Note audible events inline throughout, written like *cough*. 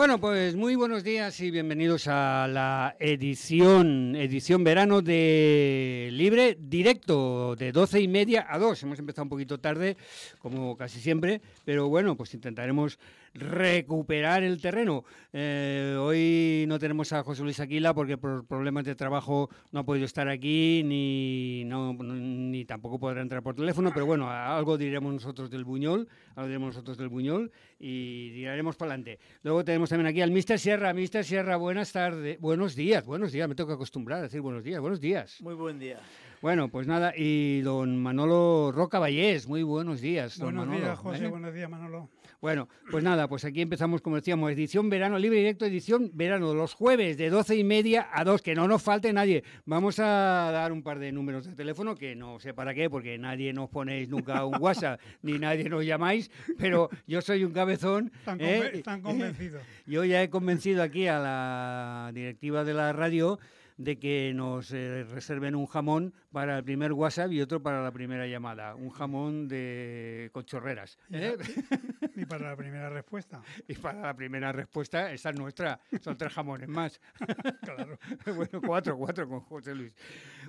Bueno, pues muy buenos días y bienvenidos a la edición, edición verano de Libre Directo, de 12 y media a 2. Hemos empezado un poquito tarde, como casi siempre, pero bueno, pues intentaremos recuperar el terreno. Eh, hoy no tenemos a José Luis Aquila porque por problemas de trabajo no ha podido estar aquí ni, no, ni tampoco podrá entrar por teléfono, pero bueno, algo diremos nosotros del Buñol, algo diremos nosotros del Buñol y diremos para adelante. Luego tenemos también aquí al Mister Sierra. Mister Sierra, buenas tardes, buenos días, buenos días, me tengo que acostumbrar a decir buenos días, buenos días. Muy buen día. Bueno, pues nada, y don Manolo Roca Vallés, muy buenos días. buenos días, José, ¿Eh? buenos días, Manolo. Bueno, pues nada, pues aquí empezamos, como decíamos, edición verano libre directo, edición verano, los jueves de doce y media a dos, que no nos falte nadie. Vamos a dar un par de números de teléfono, que no sé para qué, porque nadie nos ponéis nunca un WhatsApp, *laughs* ni nadie nos llamáis, pero yo soy un cabezón. Están, ¿eh? convencidos. *laughs* Yo ya he convencido aquí a la directiva de la radio de que nos eh, reserven un jamón para el primer WhatsApp y otro para la primera llamada. Un jamón de cochorreras. ¿eh? *laughs* Y para la primera respuesta. *laughs* Y para la primera respuesta, esa es nuestra. Son tres jamones más. *laughs* claro. *laughs* bueno, cuatro, cuatro con José Luis.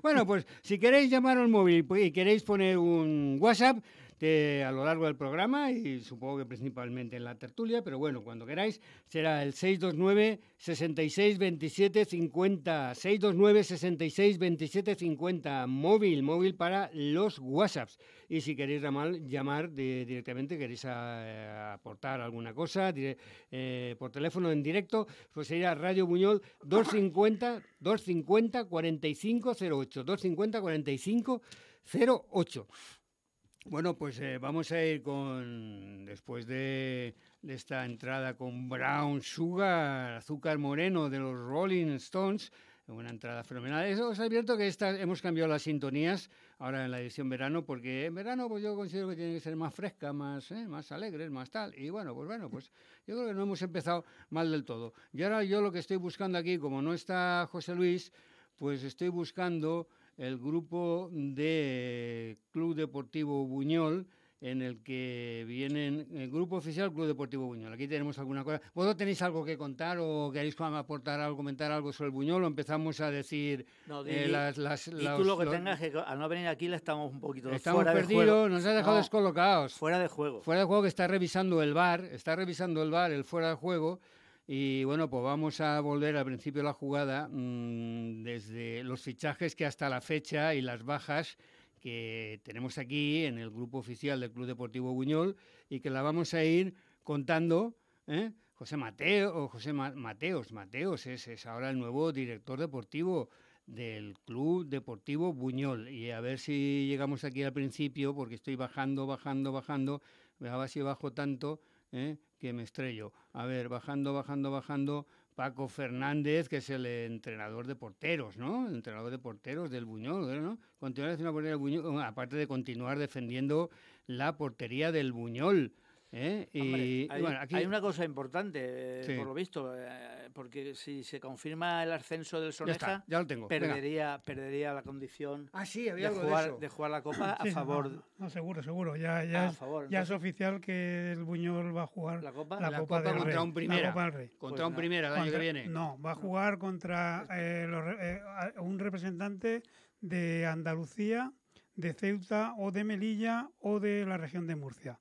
Bueno, pues si queréis llamar al móvil y queréis poner un WhatsApp, a lo largo del programa y supongo que principalmente en la tertulia, pero bueno, cuando queráis, será el 629 66 27 50, 629 66 27 50, móvil, móvil para los WhatsApps. Y si queréis llamar, llamar directamente, queréis eh, aportar alguna cosa eh, por teléfono en directo, pues sería Radio Buñol 250 250 4508, 250 45 4508. Bueno, pues eh, vamos a ir con, después de, esta entrada con Brown Sugar, azúcar moreno de los Rolling Stones, una entrada fenomenal. Eso os advierto que esta, hemos cambiado las sintonías ahora en la edición verano, porque en verano pues, yo considero que tiene que ser más fresca, más, alegre, eh, más alegre, más tal. Y bueno, pues bueno, pues yo creo que no hemos empezado mal del todo. Y ahora yo lo que estoy buscando aquí, como no está José Luis, pues estoy buscando el grupo de Club Deportivo Buñol en el que vienen el grupo oficial Club Deportivo Buñol. Aquí tenemos alguna cosa. ¿Vosotros tenéis algo que contar o queréis aportar algo, comentar algo sobre el Buñol o empezamos a decir no, eh, las, y tú lo que tengas tengas que al no venir aquí le estamos un poquito estamos perdidos, nos ha dejado descolocados. Fuera de juego. Fuera de juego que está revisando el bar, está revisando el bar, el fuera de juego y bueno, pues vamos a volver al principio de la jugada, mm, desde los fichajes que hasta la fecha y las bajas que tenemos aquí en el grupo oficial del Club Deportivo Buñol y que la vamos a ir contando. ¿eh? José Mateo, José Mateos, Mateos es, ahora el nuevo director deportivo del Club Deportivo Buñol. Y a ver si llegamos aquí al principio, porque estoy bajando, bajando, bajando. A si bajo tanto, ¿eh? que me estrello. A ver, bajando, bajando, bajando. Paco Fernández, que es el entrenador de porteros, ¿no? El entrenador de porteros del Buñol, ¿no? Continuar haciendo portería del Buñol, aparte de continuar defendiendo la portería del Buñol. ¿eh? y, hay, bueno, aquí... hay, una cosa importante, eh, por lo visto, eh, porque si se confirma el ascenso del Soneja, Perdería, perdería la condición ah, de, jugar, de, jugar, la Copa a favor. Ah, seguro, seguro. Ya, ah, es, ya es oficial que el Buñol va a jugar la Copa, contra un primera. Contra un primera el año que viene. No, va a jugar contra un representante de Andalucía, de Ceuta o de Melilla o de la región de Murcia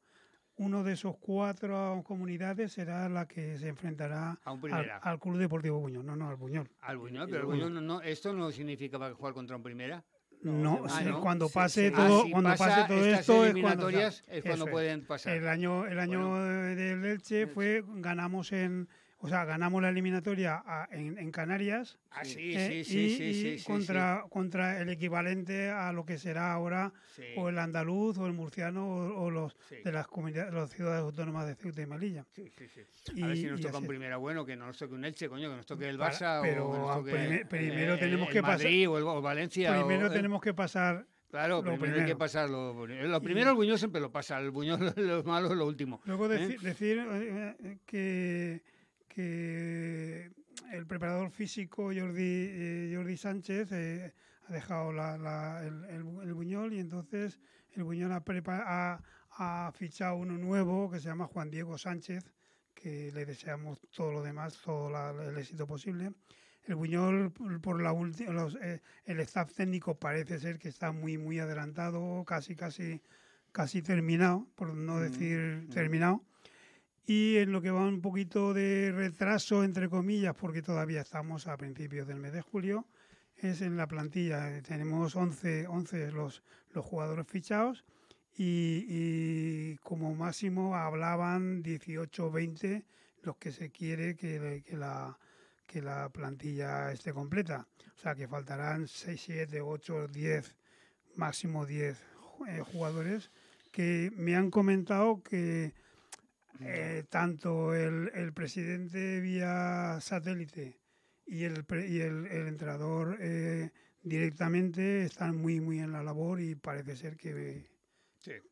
uno de esos cuatro comunidades será la que se enfrentará al, Club Deportivo Buñol. No, no, al Buñol. Al Buñol, pero Buñol no, esto no significa para jugar contra un primera. No, cuando pase todo, cuando pase todo esto es cuando, pueden pasar. El año, el año del Elche fue ganamos en o sea, ganamos la eliminatoria en, Canarias. Ah, ¿Eh? sí, sí, sí, sí, sí, contra, contra el equivalente a lo que será ahora o el andaluz o el murciano o, los de las comunidades, los ciudades autónomas de Ceuta y Melilla. Sí, sí, sí. a ver si nos toca un primera bueno, que no nos toque un Elche, coño, que nos toque el Barça o nos toque primero tenemos el que pasar, o, Valencia. Primero tenemos que pasar Claro, lo primero, hay que pasar Lo primero el buñol siempre lo pasa, el buñol *laughs* lo malo es lo último. Luego ¿eh? decir, eh, que que el preparador físico Jordi, eh, Jordi Sánchez eh, ha dejado el, Buñol y entonces el Buñol ha, ha, fichado uno nuevo que se llama Juan Diego Sánchez, que le deseamos todo lo demás, todo el éxito posible. El Buñol, por la los, eh, el staff técnico parece ser que está muy, muy adelantado, casi, casi, casi terminado, por no mm, decir mm. terminado y en lo que va un poquito de retraso, entre comillas, porque todavía estamos a principios del mes de julio, es en la plantilla. Eh, tenemos 11, 11 los, los jugadores fichados y, como máximo hablaban 18 20 los que se quiere que, la, que la plantilla esté completa. O sea que faltarán 6, 7, 8, 10, máximo 10 eh, jugadores que me han comentado que eh, tanto el, presidente vía satélite y el, y el, entrenador eh, directamente están muy, muy en la labor y parece ser que,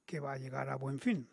que va a llegar a buen fin.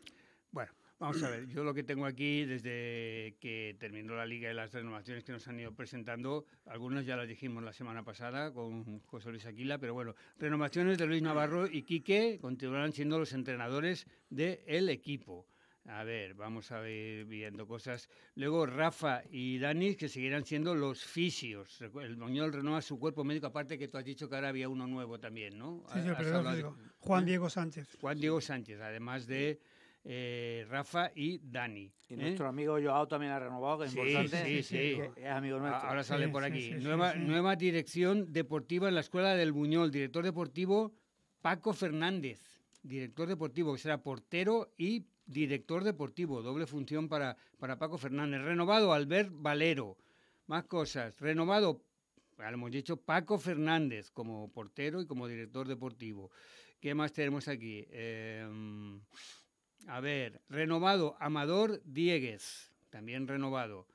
Bueno, Vamos a ver, yo lo que tengo aquí desde que terminó la liga y las renovaciones que nos han ido presentando, algunas ya las dijimos la semana pasada con José Luis Aquila, pero bueno, renovaciones de Luis Navarro y Quique continuarán siendo los entrenadores del equipo. A ver, vamos a ir viendo cosas. Luego Rafa y Dani, que seguirán siendo los fisios. El Buñol renueva su cuerpo médico, aparte que tú has dicho que ahora había uno nuevo también, ¿no? Sí, señor, pero Juan ¿eh? Diego Sánchez. Juan Diego Sánchez, además de... Eh, Rafa y Dani. Y ¿eh? nuestro amigo Joao también ha renovado, que es importante. Sí, sí. Es amigo nuestro. Ahora sale por aquí. Nueva, nueva, dirección deportiva en la Escuela del Buñol. Director deportivo Paco Fernández. Director deportivo, que será portero y director deportivo, doble función para, para Paco Fernández. Renovado Albert Valero, más cosas. Renovado, hemos dicho, Paco Fernández como portero y como director deportivo. ¿Qué más tenemos aquí? Em, a ver, renovado Amador Diegues, también renovado.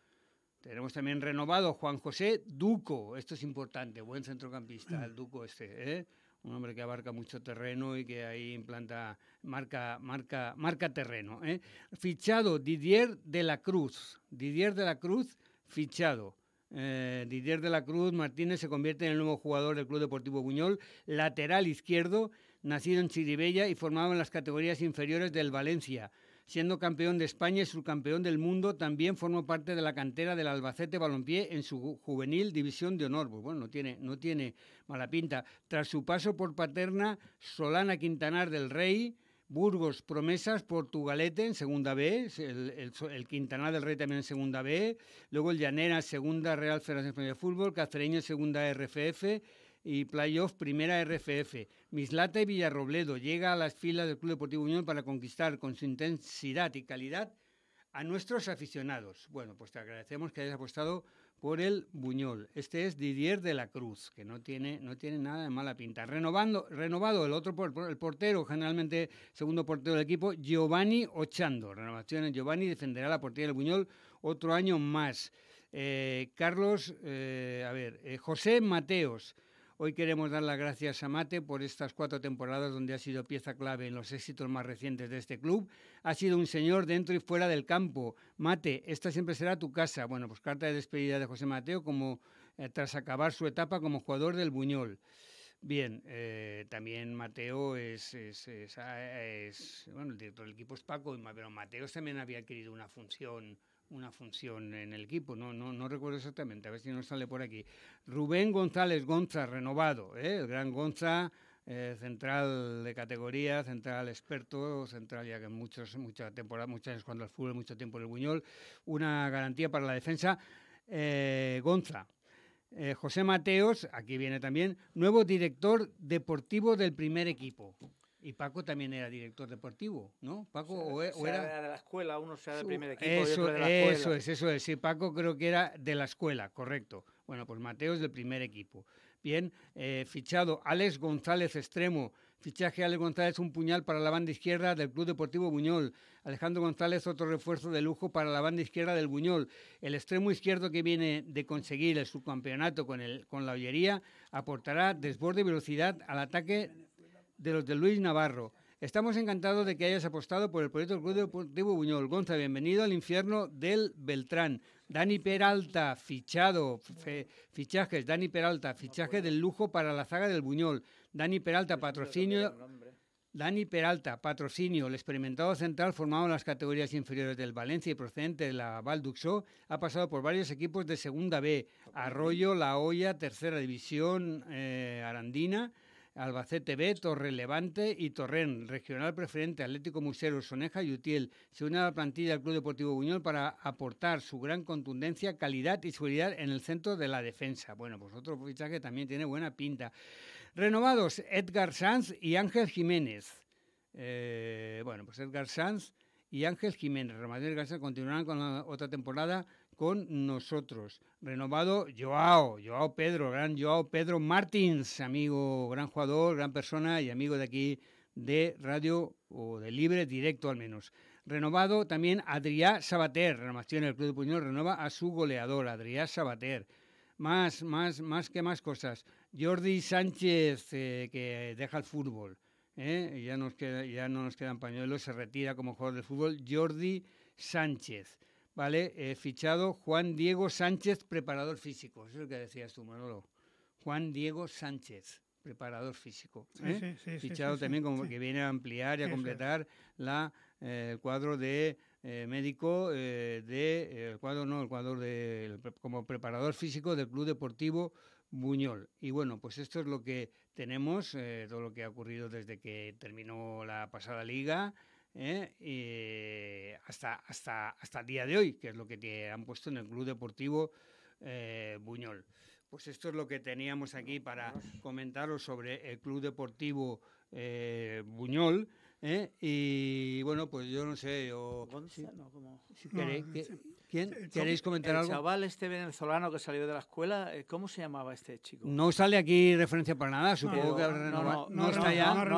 Tenemos también renovado Juan José Duco, esto es importante, buen centrocampista, el Duco este. ¿eh? un hombre que abarca mucho terreno y que ahí implanta marca marca marca terreno ¿eh? fichado Didier de la Cruz Didier de la Cruz fichado eh, Didier de la Cruz Martínez se convierte en el nuevo jugador del Club Deportivo Buñol lateral izquierdo nacido en Chiribella y formado en las categorías inferiores del Valencia Siendo campeón de España y subcampeón del mundo, también formó parte de la cantera del Albacete Balompié en su juvenil división de honor. Pues bueno, no tiene, no tiene mala pinta. Tras su paso por Paterna, Solana Quintanar del Rey, Burgos Promesas, Portugalete en segunda B, el, Quintanar del Rey también en segunda B, luego el Llanera, segunda Real Federación Española de Fútbol, Cacereño, segunda RFF, y playoff Primera RFF. Mislata y Villarrobledo llega a las filas del Club Deportivo Buñol para conquistar con su intensidad y calidad a nuestros aficionados. Bueno, pues te agradecemos que hayas apostado por el Buñol. Este es Didier de la Cruz, que no tiene, no tiene nada de mala pinta. Renovando, renovado el otro el portero, generalmente segundo portero del equipo, Giovanni Ochando. Renovaciones Giovanni defenderá la portería del Buñol otro año más. Eh, Carlos, eh, a ver, eh, José Mateos. Hoy queremos dar las gracias a Mate por estas cuatro temporadas donde ha sido pieza clave en los éxitos más recientes de este club. Ha sido un señor dentro y fuera del campo. Mate, esta siempre será tu casa. Bueno, pues carta de despedida de José Mateo como eh, tras acabar su etapa como jugador del Buñol. Bien, eh, también Mateo es, ah, es, bueno, el director del equipo es Paco, pero Mateo también había querido una función una función en el equipo, no, no, no recuerdo exactamente, a ver si nos sale por aquí. Rubén González Gonza, renovado, ¿eh? el gran Gonza, eh, central de categoría, central experto, central ya que muchos, muchas temporadas muchas veces cuando al fútbol, mucho tiempo en el Buñol, una garantía para la defensa. Eh, Gonza, José Mateos, aquí viene también, nuevo director deportivo del primer equipo. Y Paco también era director deportivo, ¿no? Paco o, e, era... de la escuela, uno sea del primer equipo eso, de es, eso es. Sí, Paco creo que era de la escuela, correcto. Bueno, pues Mateo es del primer equipo. Bien, eh, fichado Alex González Extremo. Fichaje Alex González, un puñal para la banda izquierda del Club Deportivo Buñol. Alejandro González, otro refuerzo de lujo para la banda izquierda del Buñol. El extremo izquierdo que viene de conseguir el subcampeonato con, el, con la Ollería aportará desborde y velocidad al ataque de los de Luis Navarro. Estamos encantados de que hayas apostado por el proyecto del Club Deportivo Buñol. Gonza, bienvenido al infierno del Beltrán. Dani Peralta, fichado, fichajes, Dani Peralta, fichaje del lujo para la zaga del Buñol. Dani Peralta, patrocinio. Dani Peralta, patrocinio, el experimentado central formado en las categorías inferiores del Valencia y procedente de la Val ha pasado por varios equipos de Segunda B, Arroyo, La Hoya, Tercera División, eh, Arandina. Albacete B, Torrelevante y Torren, Regional Preferente, Atlético Musero, Soneja y Utiel. Se une a la plantilla del Club Deportivo Buñol para aportar su gran contundencia, calidad y seguridad en el centro de la defensa. Bueno, pues otro fichaje también tiene buena pinta. Renovados Edgar Sanz y Ángel Jiménez. Eh, bueno, pues Edgar Sanz y Ángel Jiménez. Ángel Garza continuarán con la otra temporada con nosotros. Renovado Joao, Joao Pedro, gran Joao Pedro Martins, amigo, gran jugador, gran persona y amigo de aquí de radio o de libre directo al menos. Renovado también Adrià Sabater, renovación del Club de Puñol renova a su goleador, Adrià Sabater. Más, más, más que más cosas. Jordi Sánchez, eh, que deja el fútbol. ¿eh? Ya, nos queda, ya no nos quedan pañuelos, se retira como jugador de fútbol. Jordi Sánchez. ¿vale? Eh, fichado Juan Diego Sánchez, preparador físico. Eso es lo que decías tú, Manolo. Juan Diego Sánchez, preparador físico. ¿eh? fichado también como que viene a ampliar y a completar la, eh, el cuadro de médico, de, el cuadro no, el cuadro de, como preparador físico del Club Deportivo Buñol. Y bueno, pues esto es lo que tenemos, todo lo que ha ocurrido desde que terminó la pasada liga ¿eh? ¿eh? hasta, hasta, hasta el día de hoy, que es lo que te han puesto en el Club Deportivo eh, Buñol. Pues esto es lo que teníamos aquí para comentaros sobre el Club Deportivo eh, Buñol. Y bueno, pues yo no sé, queréis, ¿quién? comentar algo? El chaval este venezolano que salió de la escuela, ¿cómo se llamaba este chico? No sale aquí referencia para nada, supongo que No, no, ha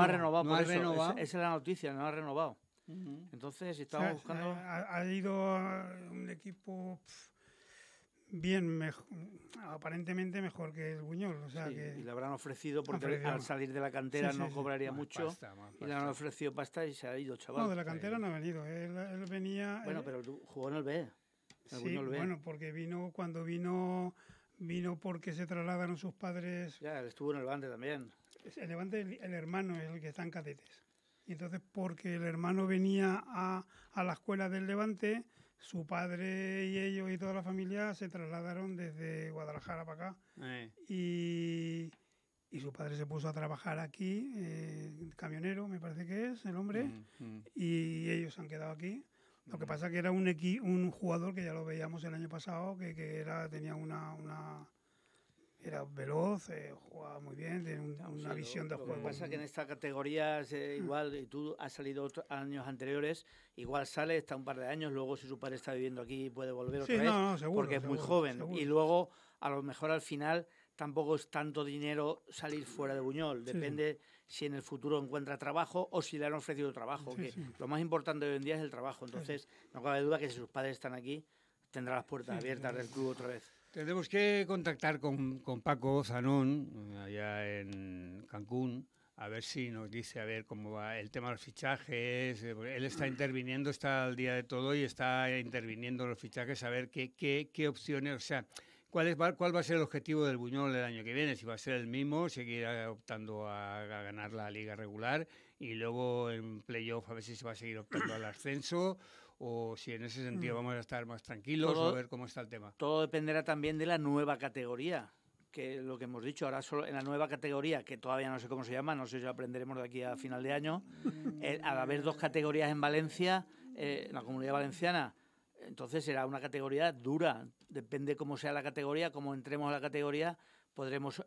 renovado. No ha renovado. Esa es la noticia, no ha renovado. Entonces, si buscando. Eh, ha, ido un equipo bien, mejor, aparentemente mejor que el Buñol. O sea que... Y le habrán ofrecido, porque al salir de la cantera no cobraría mucho. Y le han ofrecido pasta y se ha ido, chaval. No, de la cantera no ha venido. Él, venía. Bueno, pero jugó en el B. bueno, porque vino cuando vino. Vino porque se trasladaron sus padres. Ya, él estuvo en el Levante también. El Levante, el, el hermano, es el que está en cadetes entonces, porque el hermano venía a, la escuela del Levante, su padre y ellos y toda la familia se trasladaron desde Guadalajara para acá. Eh. Y, su padre se puso a trabajar aquí, eh, camionero, me parece que es el hombre, mm, mm. y ellos se han quedado aquí. Lo que mm. pasa es que era un, un jugador que ya lo veíamos el año pasado, que, era, tenía una, era veloz, eh, jugaba muy bien, tenía una, visión de juego. Lo que pasa es que en esta categoría eh, mm. igual, y tú has salido años anteriores, igual sale, está un par de años, luego si su padre está viviendo aquí puede volver otra vez, no, seguro, porque es muy joven. Y luego, a lo mejor al final, tampoco es tanto dinero salir fuera de Buñol, depende si en el futuro encuentra trabajo o si le han ofrecido trabajo, que lo más importante hoy en día es el trabajo. Entonces, no cabe duda que si sus padres están aquí, tendrá las puertas abiertas del club otra vez. Tendremos que contactar con, con, Paco Zanón, allá en Cancún, a ver si nos dice a ver cómo va el tema de los fichajes. Él está interviniendo, está al día de todo y está interviniendo los fichajes a ver qué, qué, opciones, o sea, cuál, es, cuál va a ser el objetivo del Buñol el año que viene, si va a ser el mismo, seguir optando a, a ganar la liga regular y luego en playoff a ver si se va a seguir optando al ascenso o si en ese sentido mm. vamos a estar más tranquilos o ver cómo está el tema. Todo dependerá también de la nueva categoría, que lo que hemos dicho ahora solo en la nueva categoría, que todavía no sé cómo se llama, no sé si aprenderemos de aquí a final de año, mm. eh, al haber dos categorías en Valencia, eh, en la comunidad valenciana, entonces será una categoría dura, depende cómo sea la categoría, cómo entremos a la categoría, podremos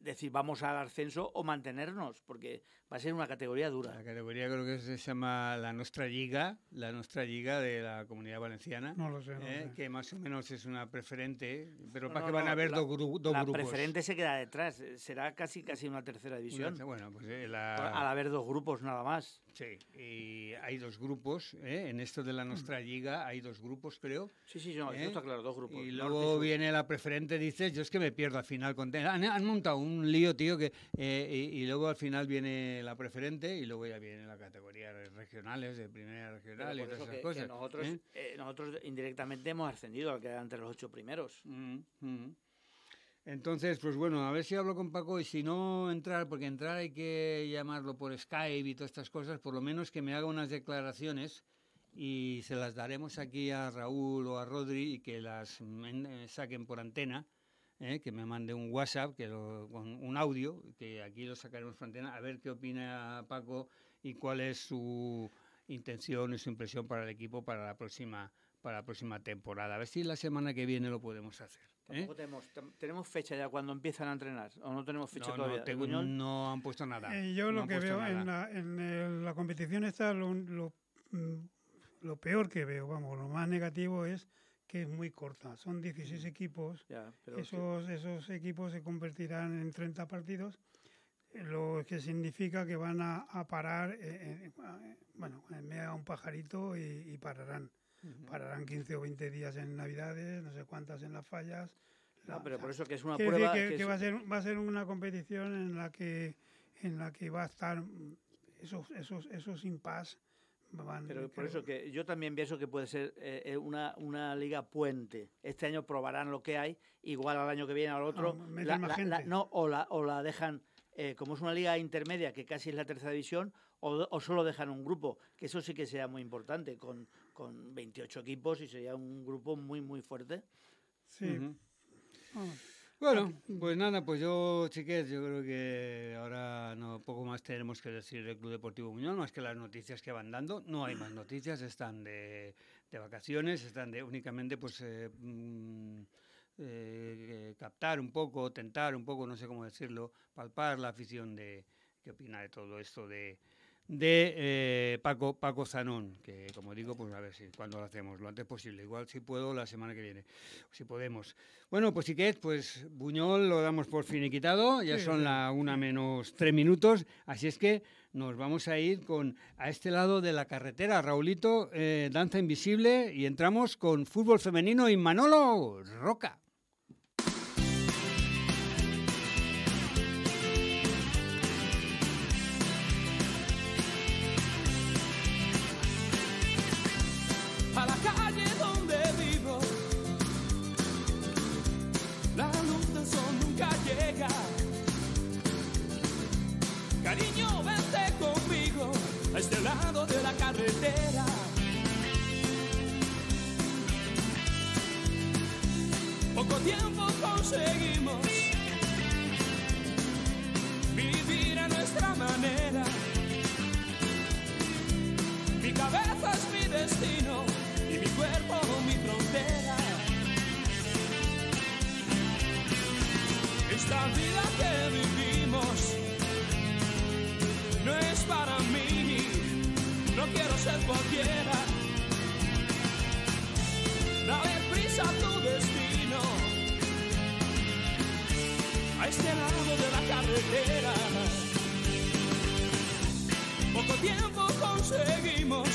decir vamos al ascenso o mantenernos, porque va a ser una categoría dura. La categoría creo que se llama la Nuestra Liga, la Nuestra Liga de la Comunidad Valenciana. Eh, que más o menos es una preferente, pero para que van a haber dos, grupos. La preferente se queda detrás, eh, será casi casi una tercera división. Pues, eh, al haber dos grupos nada más. Sí, y hay dos grupos, en esto de la Nuestra mm. Liga hay dos grupos, creo. Sí, sí, no, está claro, dos grupos. Y luego viene la preferente, dices, yo es que me pierdo al final. Con... Han, han montado un un lío, tío, que eh, y, luego al final viene la preferente y luego ya viene la categoría regionales, de primera regional y todas esas cosas. nosotros, ¿eh? Eh, nosotros indirectamente hemos ascendido al quedar entre los ocho primeros. Mm, mm. Entonces, pues bueno, a ver si hablo con Paco y si no entrar, porque entrar hay que llamarlo por Skype y todas estas cosas, por lo menos que me haga unas declaraciones y se las daremos aquí a Raúl o a Rodri y que las saquen por antena ¿eh? que me mande un WhatsApp, que con un audio, que aquí lo sacaremos frontera, a ver qué opina Paco y cuál es su intención y su impresión para el equipo para la próxima para la próxima temporada. A ver si la semana que viene lo podemos hacer. ¿eh? Tenemos, fecha ya cuando empiezan a entrenar? ¿O no tenemos fecha no, todavía? No, han puesto nada. Eh, yo lo que veo en la, competición esta, lo, mm, lo peor que veo, vamos, lo más negativo es que es muy corta. Son 16 mm. equipos. esos, esos equipos se convertirán en 30 partidos, lo que significa que van a, parar, eh, eh, bueno, me medio un pajarito y, pararán. Pararán 15 o 20 días en Navidades, no sé cuántas en las fallas. pero por eso que es una prueba. va, a ser, va a ser una competición en la que, en la que va a estar esos, esos, esos impas pero por eso que yo también pienso que puede ser eh, eh, una, liga puente. Este año probarán lo que hay, igual al año que viene, al otro. Ah, o, la, o la dejan, eh, como es una liga intermedia que casi es la tercera división, o, solo dejan un grupo, que eso sí que sea muy importante, con, con 28 equipos y sería un grupo muy, muy fuerte. Sí. Bueno, mm. pues nada, pues yo, chiquet, yo creo que ahora no poco más tenemos que decir del Club Deportivo Muñoz, más que las noticias que van dando. No hay más noticias, están de, de vacaciones, están de únicamente pues eh, mm, eh, captar un poco, tentar un poco, no sé cómo decirlo, palpar la afición de qué opina de todo esto de, de eh, Paco, Paco Zanón, que como digo, pues a ver si cuando lo hacemos, lo antes posible, igual si puedo la semana que viene, si podemos. Bueno, pues si que pues Buñol lo damos por finiquitado, ya son la una menos tres minutos, así es que nos vamos a ir con a este lado de la carretera, Raulito, eh, Danza Invisible, y entramos con fútbol femenino y Manolo Roca. tiempo conseguimos vivir a nuestra manera. Mi cabeza es mi destino y mi cuerpo mi frontera. Esta vida que vivimos no es para mí, no quiero ser cualquiera. este lado de la carretera. Poco tiempo conseguimos.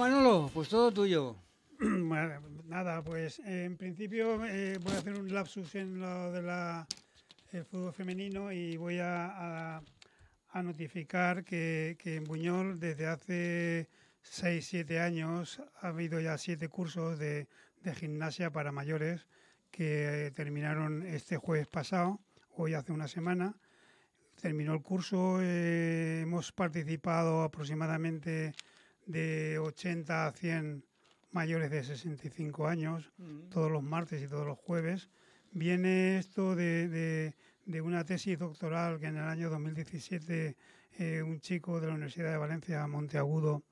Manolo, pues todo tuyo. *clears throat* Nada, pues eh, en principio eh, voy a hacer un lapsus en lo del fútbol femenino y voy a, notificar que, en Buñol desde hace 6-7 años ha habido ya siete cursos de, gimnasia para mayores que terminaron este jueves pasado, hoy hace una semana. Terminó el curso, eh, hemos participado aproximadamente de 80 a 100 mayores de 65 años, mm. todos los martes y todos los jueves. Viene esto de, una tesis doctoral que en el año 2017 eh, un chico de la Universidad de Valencia, Monteagudo,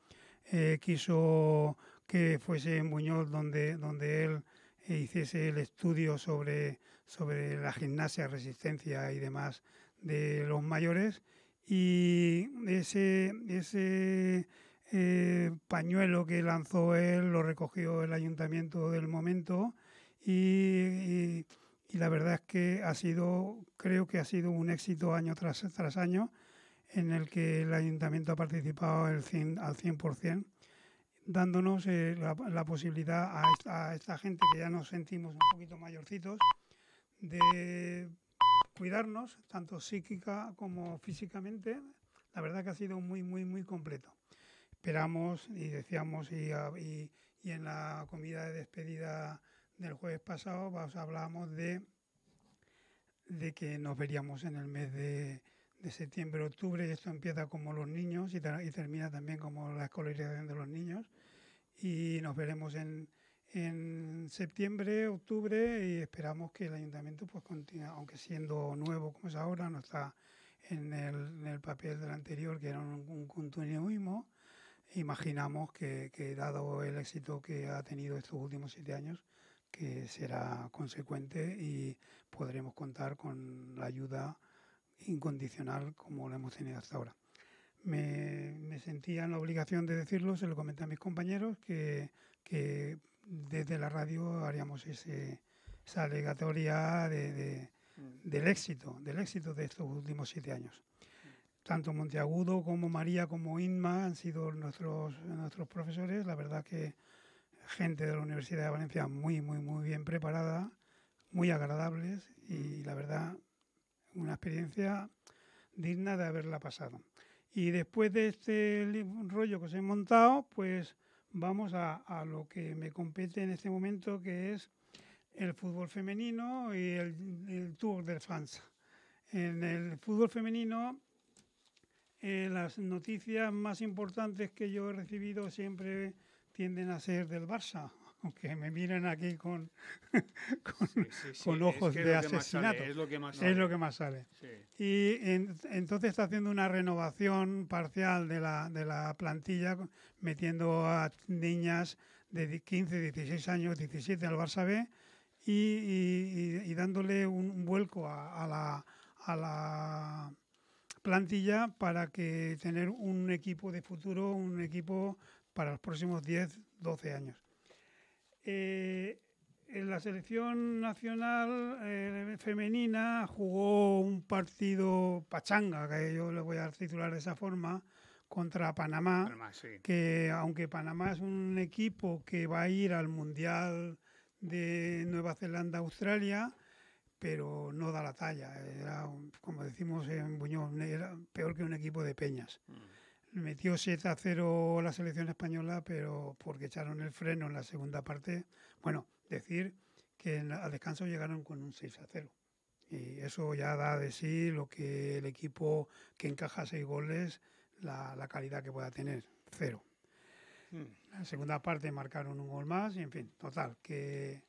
eh, quiso que fuese en Buñol donde, donde él eh, hiciese el estudio sobre, sobre la gimnasia, resistencia y demás de los mayores. Y ese, ese eh, pañuelo que lanzó él, lo recogió el ayuntamiento del momento y, la verdad es que ha sido, creo que ha sido un éxito año tras, tras año en el que el ayuntamiento ha participado al 100%, dándonos eh, la, posibilidad a esta gente que ya nos sentimos un poquito mayorcitos de cuidarnos, tanto psíquica como físicamente. La verdad que ha sido muy, muy, muy completo esperamos y decíamos y, en la comida de despedida del jueves pasado hablábamos de, de que nos veríamos en el mes de, septiembre, octubre, y esto empieza como los niños y, termina también como la escolarización de los niños. Y nos veremos en, septiembre, octubre, y esperamos que el ayuntamiento, pues aunque siendo nuevo como es ahora, no está en el, papel del anterior, que era un continuismo, imaginamos que, dado el éxito que ha tenido estos últimos siete años, que será consecuente y podremos contar con la ayuda incondicional como la hemos tenido hasta ahora. Me, sentía en la obligación de decirlo, se lo comenté a mis compañeros, que, desde la radio haríamos esa alegatoria mm. del éxito, del éxito de estos últimos siete años tanto Monteagudo como María como Inma han sido nuestros, nuestros profesores. La verdad que gente de la Universidad de Valencia muy, muy, muy bien preparada, muy agradables y la verdad una experiencia digna de haberla pasado. Y después de este rollo que os he montado, pues vamos a, lo que me compete en este momento, que es el fútbol femenino y el, Tour del fans. En el fútbol femenino eh, las noticias más importantes que yo he recibido siempre tienden a ser del Barça, *laughs* aunque me miren aquí con, con, ojos de asesinato. es lo que más sale. Es Y entonces está haciendo una renovación parcial de la, plantilla, metiendo a niñas de 15, 16 años, 17 al Barça B y, dándole un, vuelco A la plantilla para que tener un equipo de futuro, un equipo para los próximos 10, 12 años. Eh, en la selección nacional eh, femenina jugó un partido pachanga, que yo le voy a titular de esa forma, contra Panamá, que aunque Panamá es un equipo que va a ir al Mundial de Nueva Zelanda-Australia, pero no da la talla. Era, como decimos en Buñón, era peor que un equipo de peñas. Mm. Metió 7 a 0 la selección española, pero porque echaron el freno en la segunda parte. Bueno, decir que al descanso llegaron con un 6 a 0. Y eso ya da de sí lo que el equipo que encaja seis goles, la, calidad que pueda tener, cero. Mm. En La segunda parte marcaron un gol más y en fin, total, que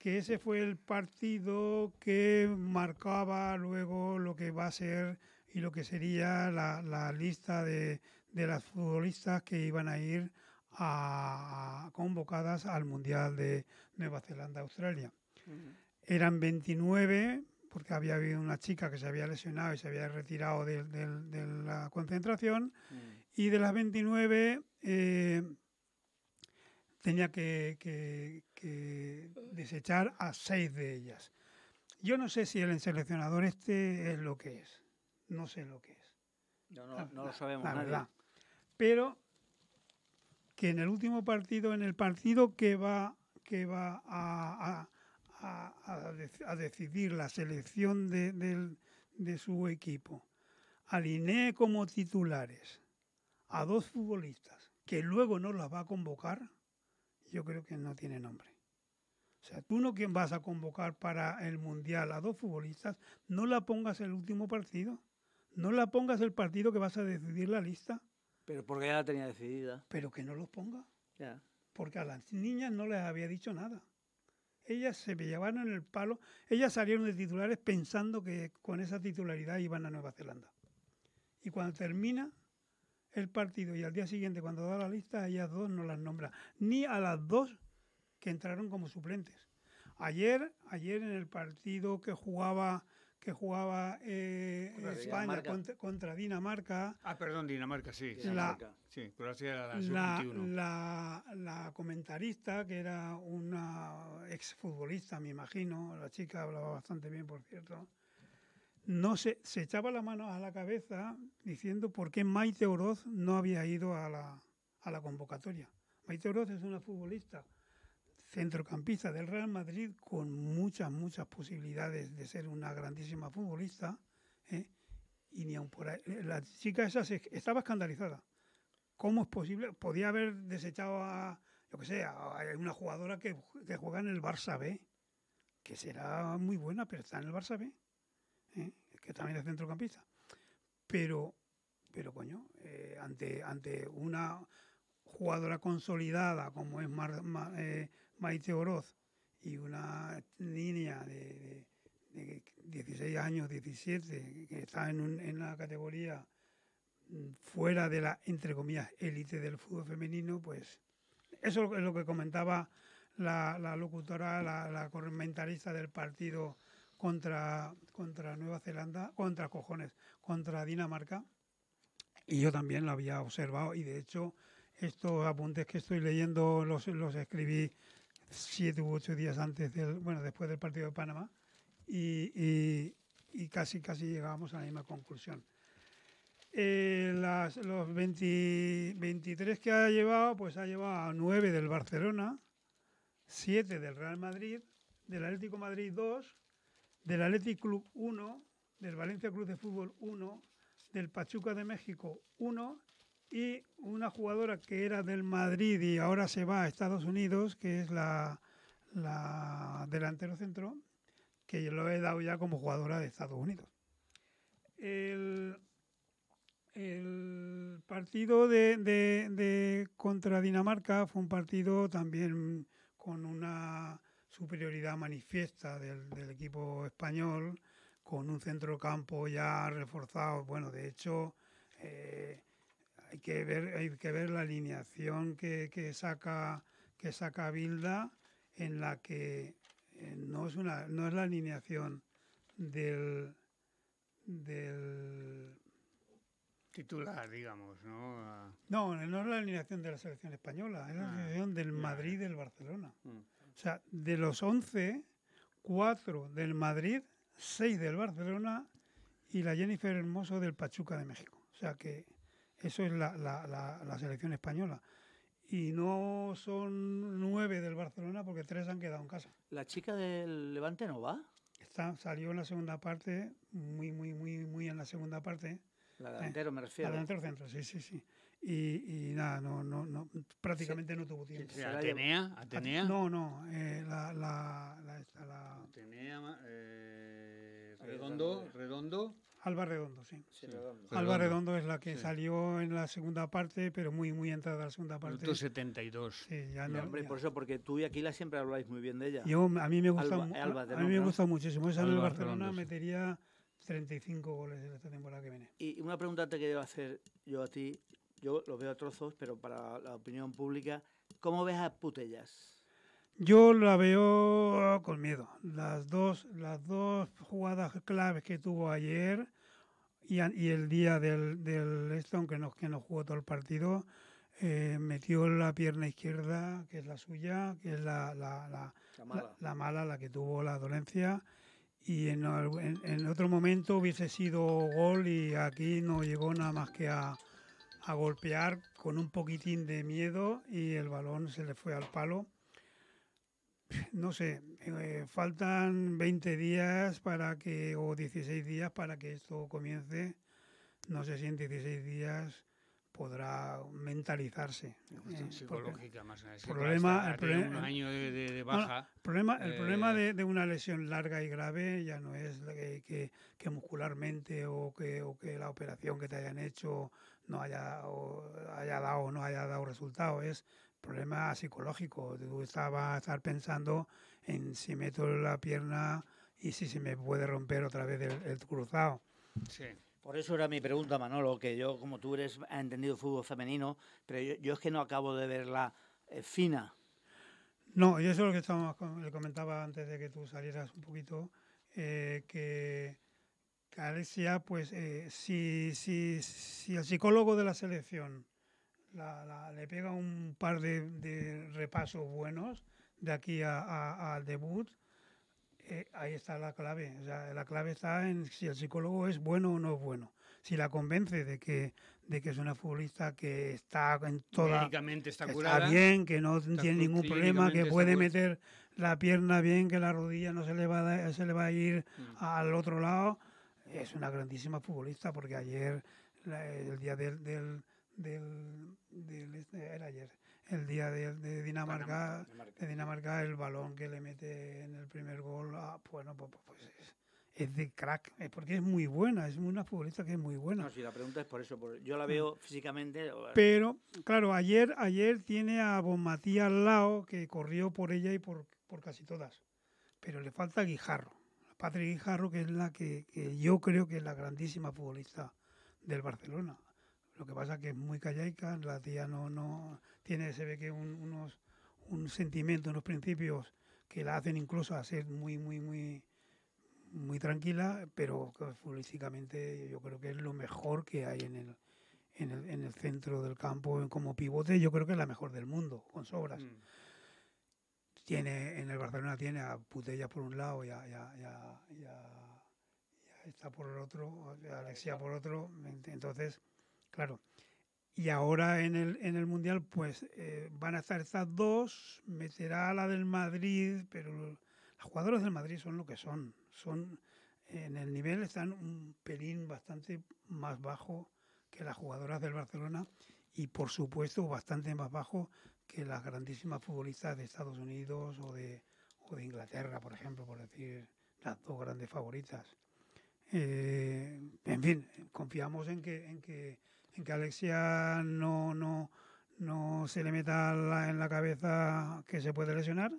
que ese fue el partido que marcaba luego lo que va a ser y lo que sería la, lista de, las futbolistas que iban a ir a, convocadas al Mundial de Nueva Zelanda-Australia. Eran 29, porque había habido una chica que se había lesionado y se había retirado de, la concentración, mm. y de las 29 eh, tenía que, desechar a seis de ellas. Yo no sé si el seleccionador este es lo que es. No sé lo que es. No, lo sabemos. La verdad. Pero que en el último partido, en el partido que va, que va a, a, decidir la selección de, de su equipo, alinee como titulares a dos futbolistas que luego no las va a convocar, yo creo que no tiene nombre. O sea, tú no quien vas a convocar para el Mundial a dos futbolistas, no la pongas el último partido, no la pongas el partido que vas a decidir la lista. Pero porque ya la tenía decidida. Pero que no los ponga. Porque a las niñas no les había dicho nada. Ellas se llevaron el palo, ellas salieron de titulares pensando que con esa titularidad iban a Nueva Zelanda. Y cuando termina, el partido y al día siguiente cuando da la lista, ellas dos no las nombra, ni a las dos que entraron como suplentes. Ayer, ayer en el partido que jugaba que jugaba eh, eh, España Contra, Dinamarca. Ah, perdón, Dinamarca, sí. La, sí, la, la, la, la, comentarista, que era una exfutbolista, me imagino, la chica hablaba bastante bien, por cierto, no se, echaba la mano a la cabeza diciendo por qué Maite Oroz no había ido a la, convocatoria. Maite Oroz es una futbolista centrocampista del Real Madrid con muchas, muchas posibilidades de ser una grandísima futbolista. ¿eh? Y ni aun por ahí. Eh, la chica esa estaba escandalizada. ¿Cómo es posible? Podía haber desechado a, yo que sé, una jugadora que, juega en el Barça B, que será muy buena, pero está en el Barça B. ¿eh? también es centrocampista. Pero, pero coño, eh, ante, ante una jugadora consolidada como es eh, Maite Oroz y una niña de, 16 años, 17, que está en, una categoría mm, fuera de la, entre comillas, élite del fútbol femenino, pues eso es lo que comentaba la, locutora, la, la, comentarista del partido contra, contra Nueva Zelanda, contra cojones, contra Dinamarca. Y yo también lo había observado y de hecho estos apuntes que estoy leyendo los, los escribí siete u ocho días antes del, bueno, después del partido de Panamá y, casi casi llegábamos a la misma conclusión. Eh, los 23 que ha llevado, pues ha llevado a 9 del Barcelona, 7 del Real Madrid, del Atlético Madrid dos, del Athletic Club 1, del Valencia Club de Fútbol 1, del Pachuca de México 1 y una jugadora que era del Madrid y ahora se va a Estados Unidos, que es la, delantero centro, que yo lo he dado ya como jugadora de Estados Unidos. El, partido de contra Dinamarca fue un partido también con una superioridad manifiesta del, equipo español, con un centrocampo ya reforzado. Bueno, de hecho, eh, hay, que ver, hay que ver la alineación que, saca que saca Bilda, en la que eh, no, es una, no es la alineación del, del titular, digamos, ¿no? No, no es la alineación de la selección española, es la ah, alineación del Madrid y del Barcelona. Mm. O sea, de los 11, 4 del Madrid, 6 del Barcelona y la Jennifer Hermoso del Pachuca de México. O sea que eso es la, la, la, selección española. Y no son 9 del Barcelona porque 3 han quedado en casa. ¿La chica del Levante no va? Está, salió en la segunda parte, muy, muy, muy, muy en la segunda parte. La delantero, eh, me refiero. La delantero centro, sí, sí, sí y, nada, no, prácticamente no tuvo tiempo. Atenea, Atenea. No, no, eh, la, Atenea, eh, Redondo, Alba Redondo, sí. Alba Redondo es la que salió en la segunda parte, pero muy, muy entrada la segunda parte. 172. Sí, ya no, por eso, porque tú y Aquila siempre habláis muy bien de ella. a mí me gusta, a mí me gusta muchísimo. Esa del el Barcelona metería 35 goles en esta temporada que viene. Y una pregunta te que debo hacer yo a ti yo lo veo a trozos, pero para la opinión pública, ¿cómo ves a Putellas? Yo la veo con miedo. Las dos, las dos jugadas claves que tuvo ayer y, el día del, del esto, no, que no jugó todo el partido, eh, metió la pierna izquierda, que es la suya, que es la, la, mala. la, que tuvo la dolencia. Y en otro momento hubiese sido gol y aquí no llegó nada más que a, a golpear con un poquitín de miedo y el balón se le fue al palo. No sé, eh, faltan 20 días para que, o 16 días para que esto comience. No sé si en 16 días podrá mentalizarse. Eh, problema, el problema, eh, de, el problema, de, una lesión larga y grave ya no es que, muscularmente o que, o que la operación que te hayan hecho no haya, haya dado o no haya dado resultado, es problema psicológico. Tú estabas a estar pensando en si meto la pierna y si se me puede romper otra vez el, cruzado. Sí. Por eso era mi pregunta, Manolo, que yo, como tú eres, ha entendido fútbol femenino, pero yo, es que no acabo de verla eh, fina. No, yo eso es lo que estábamos, le comentaba antes de que tú salieras un poquito, eh, que Alexia, ah, pues eh, si, si, si, el psicólogo de la selección le pega un par de, repasos buenos de aquí al debut, eh, ahí está la clave. la clave está en si el psicólogo es bueno o no es bueno. Si la convence de que, de que es una futbolista que está en toda. Está, bien, que no tiene ningún problema, que puede meter la pierna bien, que la rodilla no se le va a, se le va a ir mm. al otro lado es una grandísima futbolista porque ayer, el día del, del este, era ayer, el día de, Dinamarca, de Dinamarca, el balón que le mete en el primer gol, ah, bueno, pues, pues, pues es, de crack, es porque es muy buena, es una futbolista que es muy buena. No, si la pregunta es por eso, yo la veo mm. físicamente. Pero, claro, ayer, ayer tiene a Bon Matías lado, que corrió por ella y por, por casi todas, pero le falta Guijarro. Patrick Guijarro, que es la que, yo creo que es la grandísima futbolista del Barcelona. Lo que pasa es que es muy callaica, la tía no, no tiene, se ve que un, unos, un sentimiento, unos principios que la hacen incluso a ser muy, muy, muy, muy tranquila, pero futbolísticamente yo creo que es lo mejor que hay en el, en el, centro del campo como pivote, yo creo que es la mejor del mundo, con sobras. Mm tiene en el Barcelona tiene a Putella por un lado y a, está por el otro, Alexia por otro, entonces, claro. Y ahora en el, en el Mundial, pues eh, van a estar estas dos, meterá la del Madrid, pero los jugadores del Madrid son lo que son. Son en el nivel están un pelín bastante más bajo que las jugadoras del Barcelona y por supuesto bastante más bajo que las grandísimas futbolistas de Estados Unidos o de, de Inglaterra, por ejemplo, por decir las dos grandes favoritas. Eh, en fin, confiamos en que, en que, en que Alexia no, no, no se le meta en la cabeza que se puede lesionar,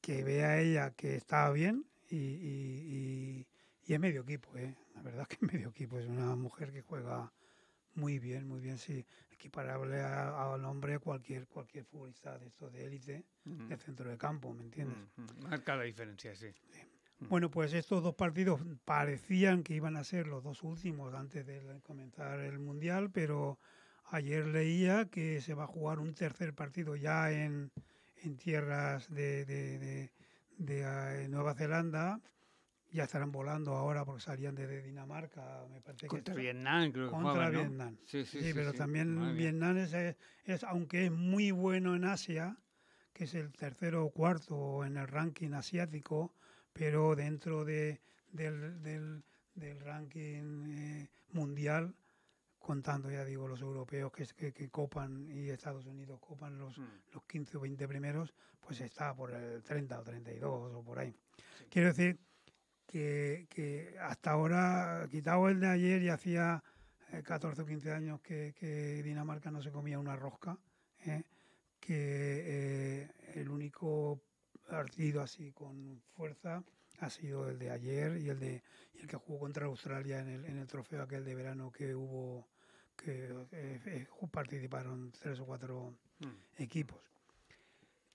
que vea ella que está bien y, y, y, es medio equipo, ¿eh? la verdad es que es medio equipo, es una mujer que juega muy bien, muy bien, sí. Equiparable al hombre cualquier, cualquier futbolista de estos de élite, de centro de campo, ¿me entiendes? Marca la diferencia, sí. Bueno, pues estos dos partidos parecían que iban a ser los dos últimos antes de comenzar el Mundial, pero ayer leía que se va a jugar un tercer partido ya en, tierras de eh, Nueva Zelanda ya estarán volando ahora porque salían desde Dinamarca, me parece contra Vietnam, creo que contra Vietnam. Sí, sí, sí, pero también Vietnam es, es, aunque es muy bueno en Asia, que es el tercero o cuarto en el ranking asiático, pero dentro de, del, del, ranking eh, mundial, contando ya digo los europeos que, que, copan y Estados Unidos copan los, hmm. los 15 o 20 primeros, pues está por el 30 o 32 o por ahí. Quiero decir que, hasta ahora, quitado el de ayer, y hacía 14 eh, o 15 años que, Dinamarca no se comía una rosca, ¿eh? que eh, el único partido así con fuerza ha sido el de ayer y el de el que jugó contra Australia en el, trofeo aquel de verano que hubo que participaron tres o cuatro mm. equipos.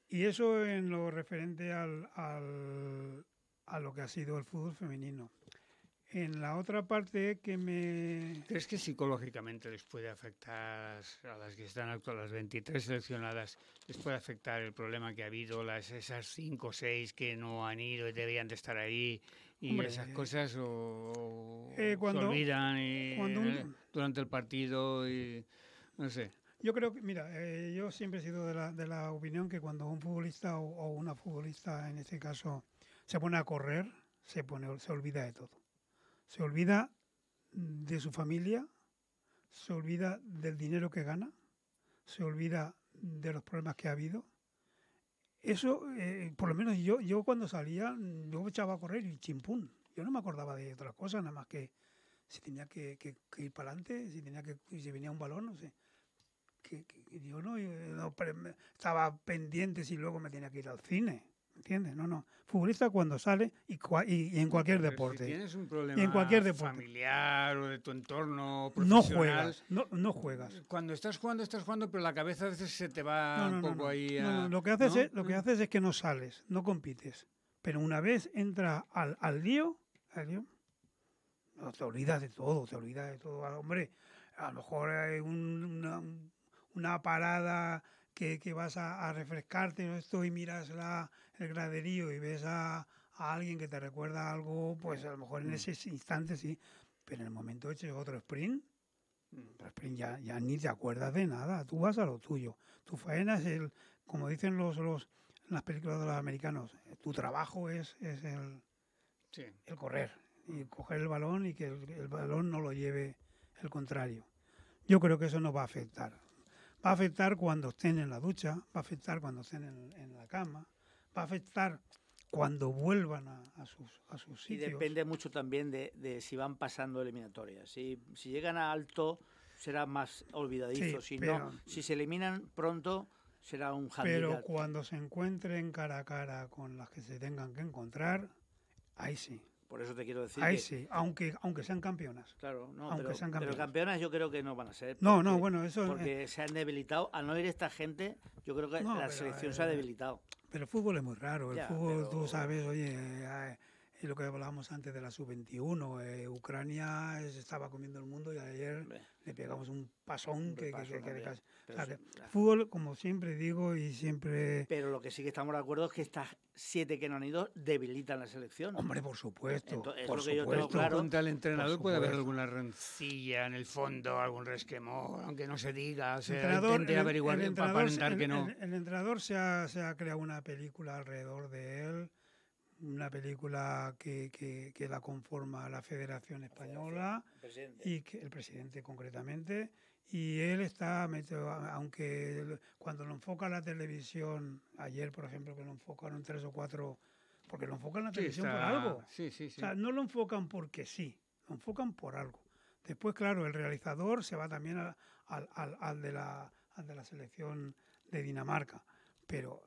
Y eso en lo referente al, a lo que ha sido el fútbol femenino. En la otra parte que me... ¿Crees que psicológicamente les puede afectar a las que están actuales, las 23 seleccionadas, les puede afectar el problema que ha habido, las esas 5 o 6 que no han ido y debían de estar ahí y esas eh, cosas o, eh, cuando, se olvidan y, eh, durante el partido y no sé? Yo creo que, mira, yo siempre he sido de la, de la opinión que cuando un futbolista o una futbolista, en este caso, se pone a correr, se, pone, se olvida de todo. Se olvida de su familia, se olvida del dinero que gana, se olvida de los problemas que ha habido. Eso, eh, por lo menos yo, yo cuando salía, yo echaba a correr y chimpún. Yo no me acordaba de otras cosas, nada más que si tenía que, ir para adelante, si tenía que, si venía un balón, no sé. Que, yo no, estaba pendiente si luego me tenía que ir al cine. ¿Entiendes? No, no. Futbolista cuando sale y, en cualquier deporte. tienes un problema en cualquier deporte. familiar o de tu entorno No juegas. No, juegas. Cuando estás jugando, estás jugando, pero la cabeza a veces se te va un poco ahí. A... lo, que haces Es, lo que mm. haces es que no sales, no compites. Pero una vez entras al, al lío, al lío te olvidas de todo, te olvidas de todo. Ah, hombre, a lo mejor hay una, una parada que, vas a, refrescarte ¿no? Esto, y miras la, el graderío y ves a, alguien que te recuerda algo, pues a lo mejor en mm. ese instante sí, pero en el momento hecho otro sprint, mm. sprint ya, ni te acuerdas de nada, tú vas a lo tuyo. Tu faena es el, como dicen los, los las películas de los americanos, eh, tu trabajo es, el, correr y coger el balón y que el, balón no lo lleve el contrario. Yo creo que eso no va a afectar va a afectar cuando estén en la ducha, va a afectar cuando estén en, la cama, va a afectar cuando vuelvan a, sus, sus sitios. Y depende mucho también de, si van pasando eliminatorias. Si, si, llegan a alto, será más olvidadizo. si no, si se eliminan pronto, será un handicap. Pero cuando se encuentren cara a cara con las que se tengan que encontrar, ahí sí. Por eso te quiero decir. Ahí sí, aunque, aunque sean campeonas. Claro, no, aunque pero, sean campeonas. yo creo que no van a ser. no, no, bueno, eso. Porque eh. se han debilitado. Al no ir esta gente, yo creo que la selección se ha eh, debilitado. Pero el fútbol es muy raro. El fútbol, tú sabes, oye. Eh, y lo que hablábamos antes de la sub-21, eh, Ucrania estaba comiendo el mundo y ayer le pegamos un pasón que, Fútbol, como siempre digo, y siempre... Pero lo que sí que estamos de acuerdo es que estas siete que no han ido debilitan la selección. Hombre, por supuesto. por supuesto. Yo el entrenador puede haber alguna rencilla en el fondo, algún resquemor, aunque no se diga, o averiguar el, que no. El, entrenador se ha creado una película alrededor de él una película que, que, la conforma la Federación Española y que, el presidente concretamente y él está aunque cuando lo enfoca la televisión ayer por ejemplo que lo enfocaron tres o cuatro porque lo enfocan la televisión por algo sí, sí, o sea, no lo enfocan porque sí lo enfocan por algo después claro el realizador se va también al, al, al, de la al de la selección de Dinamarca pero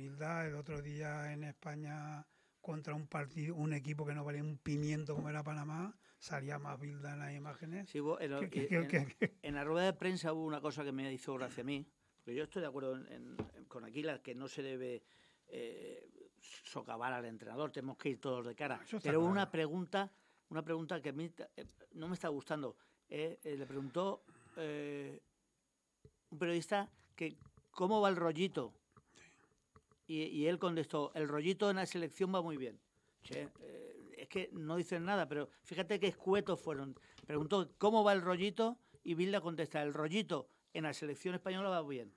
el otro día en España contra un partido, un equipo que no valía un pimiento como era Panamá, salía más bilda en las imágenes. en, la rueda de prensa hubo una cosa que me hizo gracia a mí, porque yo estoy de acuerdo con Aquila que no se debe eh, socavar al entrenador, tenemos que ir todos de cara. Pero una pregunta, una pregunta que a mí eh, no me está gustando. Eh, le preguntó un periodista que cómo va el rollito y, él contestó, el rollito en la selección va muy bien. Eh, es que no dicen nada, pero fíjate qué escuetos fueron. Preguntó, ¿cómo va el rollito? Y Bilda contesta, el rollito en la selección española va bien.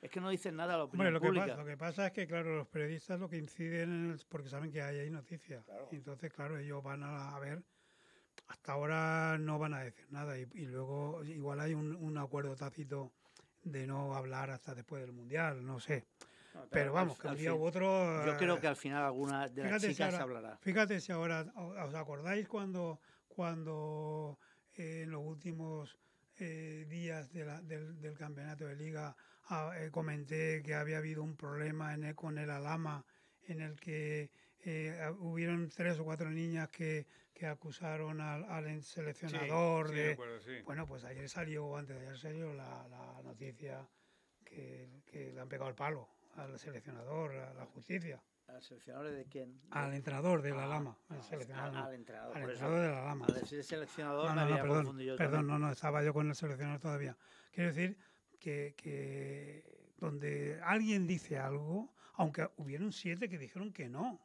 Es que no dicen nada la opinión lo Que pasa, es que, claro, los periodistas lo que inciden en porque saben que hay noticias. Entonces, claro, ellos van a, ver. Hasta ahora no van a decir nada y, luego igual hay un, acuerdo tácito de no hablar hasta después del Mundial, no sé pero, vamos, que un otro. Yo creo eh, que al final alguna de las chicas hablará. Fíjate si ahora os acordáis cuando, cuando eh, en los últimos eh, días del, campeonato de liga ah, comenté que había habido un problema en el, con el Alama en el que eh, ah, hubieron tres o cuatro niñas que, acusaron al, seleccionador de... Bueno, pues ayer salió, antes de ayer salió la, la noticia que, le han pegado el palo al seleccionador, a la justicia. ¿Al seleccionador de quién? Al entrenador de la ah, Lama. Ah, al, entrenador. Al entrenador de la Lama. Al seleccionador, no, no, me perdón, yo perdón no, no, estaba yo con el seleccionador todavía. Quiero decir que, que donde alguien dice algo, aunque hubieron siete que dijeron que no.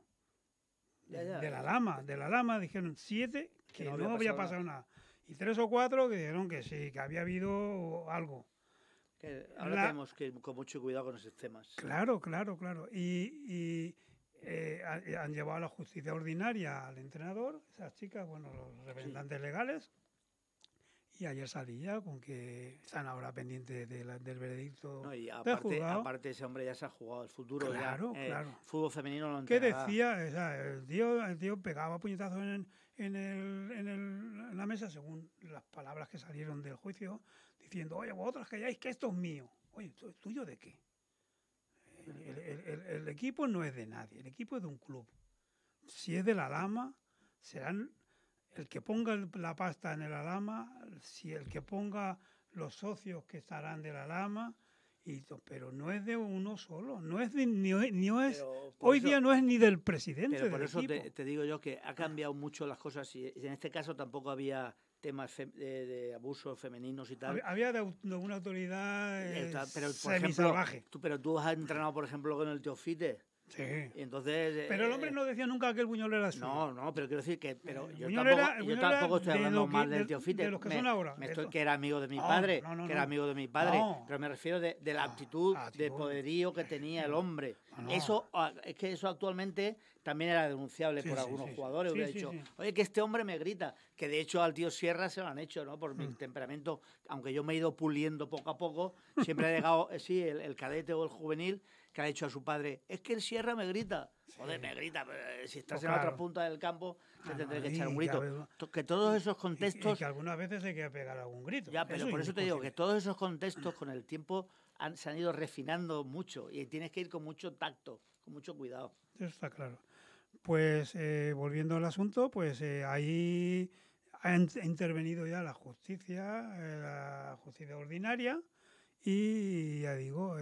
de la Lama, de la Lama dijeron siete que, no, había pasado, nada. Y tres o cuatro que dijeron que sí, que había habido algo ahora tenemos que ir con mucho cuidado con esos temas. Claro, claro, claro. Y, eh, eh, han llevado a la justicia ordinaria al entrenador, esas chicas, bueno, los representantes legales. Y ayer salía con que están ahora pendientes del veredicto. y aparte, ese hombre ya se ha jugado el futuro. Claro, eh, claro. fútbol femenino lo ¿Qué decía? el, tío, el tío pegaba puñetazos en, en, el, en, el, en, la mesa según las palabras que salieron del juicio diciendo, oye, vosotros calláis que esto es mío. Oye, es tuyo de qué? El, equipo no es de nadie, el equipo es de un club. Si es de la Lama, serán el que ponga la pasta en el Lama, si el que ponga los socios que estarán la lama y, pero no es de uno solo, no es ni, es, hoy día no es ni del presidente. por eso te, digo yo que ha cambiado mucho las cosas y en este caso tampoco había temas de, abusos femeninos y tal. Había alguna autoridad eh, pero, por ejemplo, tú, pero tú has entrenado, por ejemplo, con el Teofite pero el eh, hombre no decía nunca que el Buñol era así. No, no, pero quiero decir que yo, tampoco, estoy hablando mal del tío De que que era amigo de mi padre, que era amigo de mi padre. Pero me refiero de, la ah, actitud de poderío que tenía el hombre. Eso ah, Es que eso actualmente también era denunciable por algunos jugadores. hubiera dicho, oye, que este hombre me grita. Que de hecho al tío Sierra se lo han hecho, ¿no? Por mi mm. temperamento. Aunque yo me he ido puliendo poco a poco, siempre ha llegado, *laughs* eh, sí, el cadete o el juvenil que ha dicho a su padre, es que el Sierra me grita. Joder, me grita, eh, si estás pues en otra punta del campo, te ah, tendré que echar un grito. Que, todos esos contextos... Y, que algunas veces hay que pegar algún grito. Ya, pero por eso te digo que todos esos contextos con el tiempo se han ido refinando mucho y tienes que ir con mucho tacto, con mucho cuidado. Eso está claro. Pues eh, volviendo al asunto, pues eh, ahí ha intervenido ya la justicia, la justicia ordinaria, y ya digo,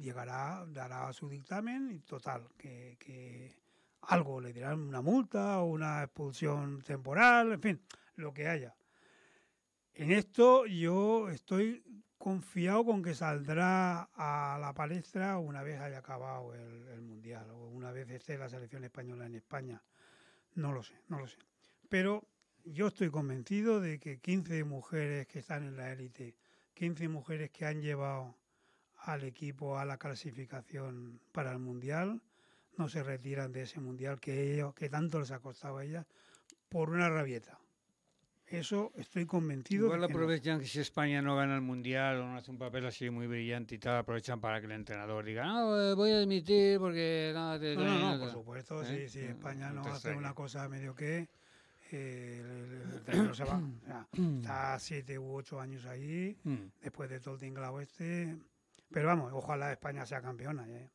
llegará, dará su dictamen y total, que, algo, le dirán una multa o una expulsión temporal, en fin, lo que haya. En esto yo estoy confiado con que saldrá a la palestra una vez haya acabado el, el, Mundial o una vez esté la selección española en España. No lo sé, no lo sé. Pero yo estoy convencido de que 15 mujeres que están en la élite, 15 mujeres que han llevado al equipo a la clasificación para el Mundial, no se retiran de ese Mundial que, ellos, que tanto les ha costado a ellas por una rabieta. Eso estoy convencido. Igual aprovechan que si España no gana el Mundial o no hace un papel así muy brillante y tal, aprovechan para que el entrenador diga, no, ah, eh, voy a admitir porque... No, te, no, no, no, por supuesto, ¿Eh? si, España no, hace una cosa medio que... Eh, el, entrenador se va. *clears throat* está siete u ocho años ahí, mm. después de todo el tinglao este, pero vamos, ojalá España sea campeona. ¿eh?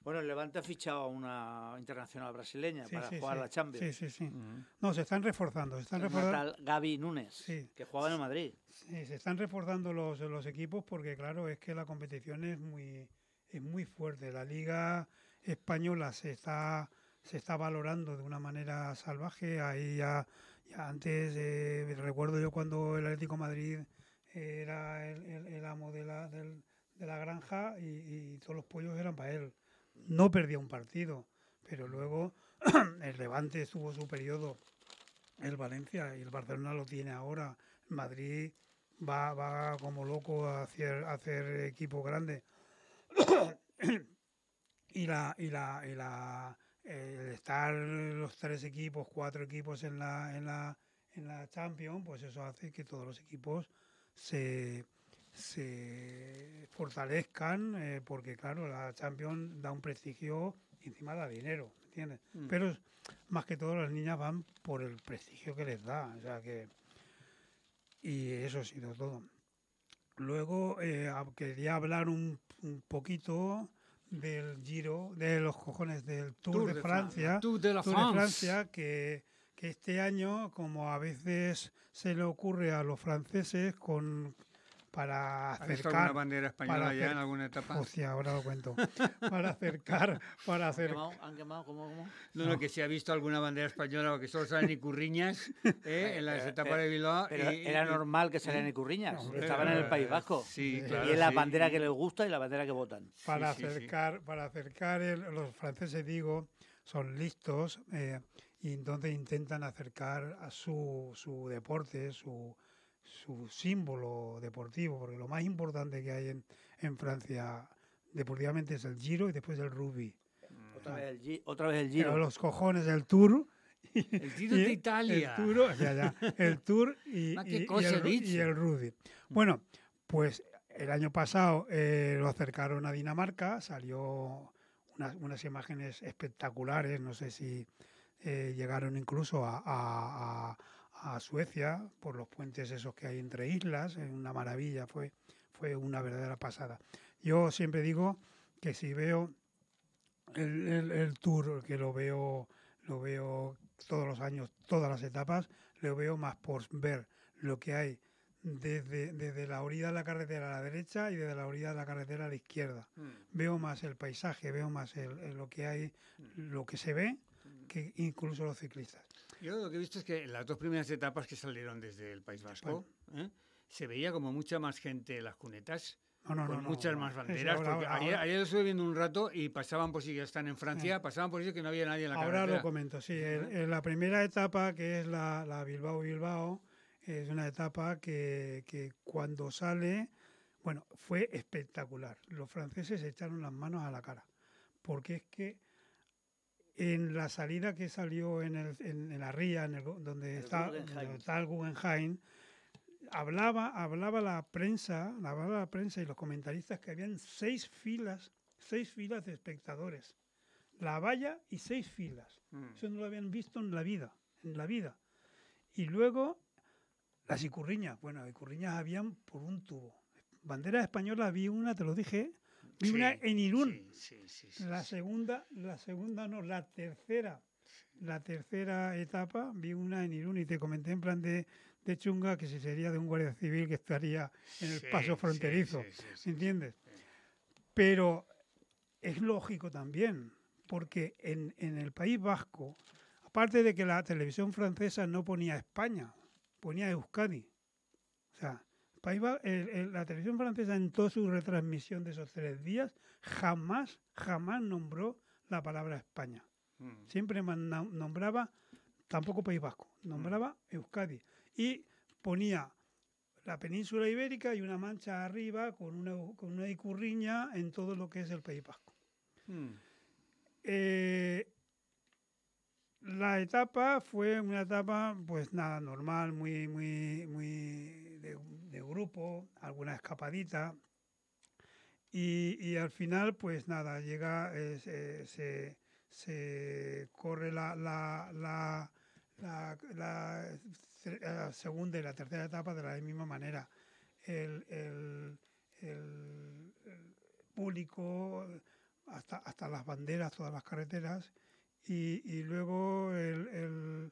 Bueno, el Levante ha fichado a una internacional brasileña para jugar la Champions. Sí, sí, sí. No, se están reforzando. Se están reforzando. Gaby Núñez, que jugaba en el Madrid. Sí, se están reforzando los, los, equipos porque, claro, es que la competición es muy, es muy fuerte. La Liga Española se está, se está valorando de una manera salvaje. Ahí ya, antes, eh, recuerdo yo cuando el Atlético de Madrid era el, el, amo de la, del de la granja y, todos los pollos eran para él. No perdía un partido, pero mm. luego *clears throat* el Levante tuvo su periodo, el Valencia y el Barcelona lo tiene ahora, Madrid va, va como loco a hacer, hacer equipo grande. *clears throat* y la, el estar los tres equipos, cuatro equipos en en la, en la Champions, pues eso hace que todos los equipos se, se fortalezcan, eh, porque claro, la Champions da un prestigio encima da dinero, entiendes? Mm. Pero más que todo las niñas van por el prestigio que les da, o sea que... Y eso ha sido todo. Luego eh, quería hablar un, poquito del Giro, de los cojones del Tour, de, Francia. Tour de, la de Francia, que que este año, como a veces se le ocurre a los franceses con para acercar. alguna bandera española ya en alguna etapa? Hostia, ahora lo cuento. para acercar, para hacer. ¿Han quemado? ¿Cómo, cómo? No, no, que si ha visto alguna bandera española o que solo salen icurriñas *laughs* ¿eh? en las etapas de Bilbao. era normal que salieran ¿Eh? icurriñas, estaban en el País Vasco. Sí, claro, Y es la bandera que les gusta y la bandera que votan. Para acercar, para acercar los franceses digo, son listos eh, y entonces intentan acercar a su, su deporte, su, su símbolo deportivo, porque lo más importante que hay en, Francia deportivamente es el Giro y después el Rugby. Otra, vez el, el Giro. los cojones del Tour. el Giro de Italia. El Tour, y, *laughs* el, y el Rugby. Bueno, pues el año pasado eh, lo acercaron a Dinamarca, salió unas, imágenes espectaculares, no sé si eh, llegaron incluso a a Suecia por los puentes esos que hay entre islas, es una maravilla, fue, fue una verdadera pasada. Yo siempre digo que si veo el, tour, que lo veo, lo veo todos los años, todas las etapas, lo veo más por ver lo que hay desde, desde, la orilla de la carretera a la derecha y desde la orilla de la carretera a la izquierda. Mm. Veo más el paisaje, veo más lo que hay, mm. lo que se ve, mm. que incluso los ciclistas. Yo lo que he visto es que en las dos primeras etapas que salieron desde el País pues Vasco, ¿eh? se veía como mucha más gente en las cunetas. con muchas más banderas. ayer, lo estuve viendo un rato y pasaban por si ya están en Francia, pasaban por si que no había nadie en la carretera. Ahora lo comento, sí. En, la primera etapa, que es la, Bilbao-Bilbao, es una etapa que, cuando sale, bueno, fue espectacular. Los franceses echaron las manos a la cara, porque es que en la salida que salió en, el, en, la ría, donde, está, donde, el Guggenheim, hablaba, hablaba la prensa, hablaba la prensa y los comentaristas que habían seis filas, seis filas de espectadores. La valla y seis filas. Mm. Eso no lo habían visto en la vida, en la vida. Y luego las icurriñas, bueno, icurriñas habían por un tubo. Bandera española había una, te lo dije, Vi una en Irún. la segunda, la segunda no, la tercera. La tercera etapa vi una en Irún y te comenté en plan de, de chunga que si sería de un guardia civil que estaría en el paso fronterizo. ¿Entiendes? Pero es lógico también, porque en, en el País Vasco, aparte de que la televisión francesa no ponía España, ponía Euskadi. O sea, la televisión francesa en toda su retransmisión de esos tres días jamás, jamás nombró la palabra España. Mm. Siempre nombraba, tampoco País Vasco, nombraba mm. Euskadi. Y ponía la península ibérica y una mancha arriba con una, con una icurriña en todo lo que es el País Vasco. Mm. Eh, la etapa fue una etapa, pues nada, normal, muy, muy, muy de, grupo, alguna escapadita. Y, al final, pues nada, llega, eh, se, corre la, segunda y la tercera etapa de la misma manera. El, público, hasta, hasta las banderas, todas las carreteras, y luego el,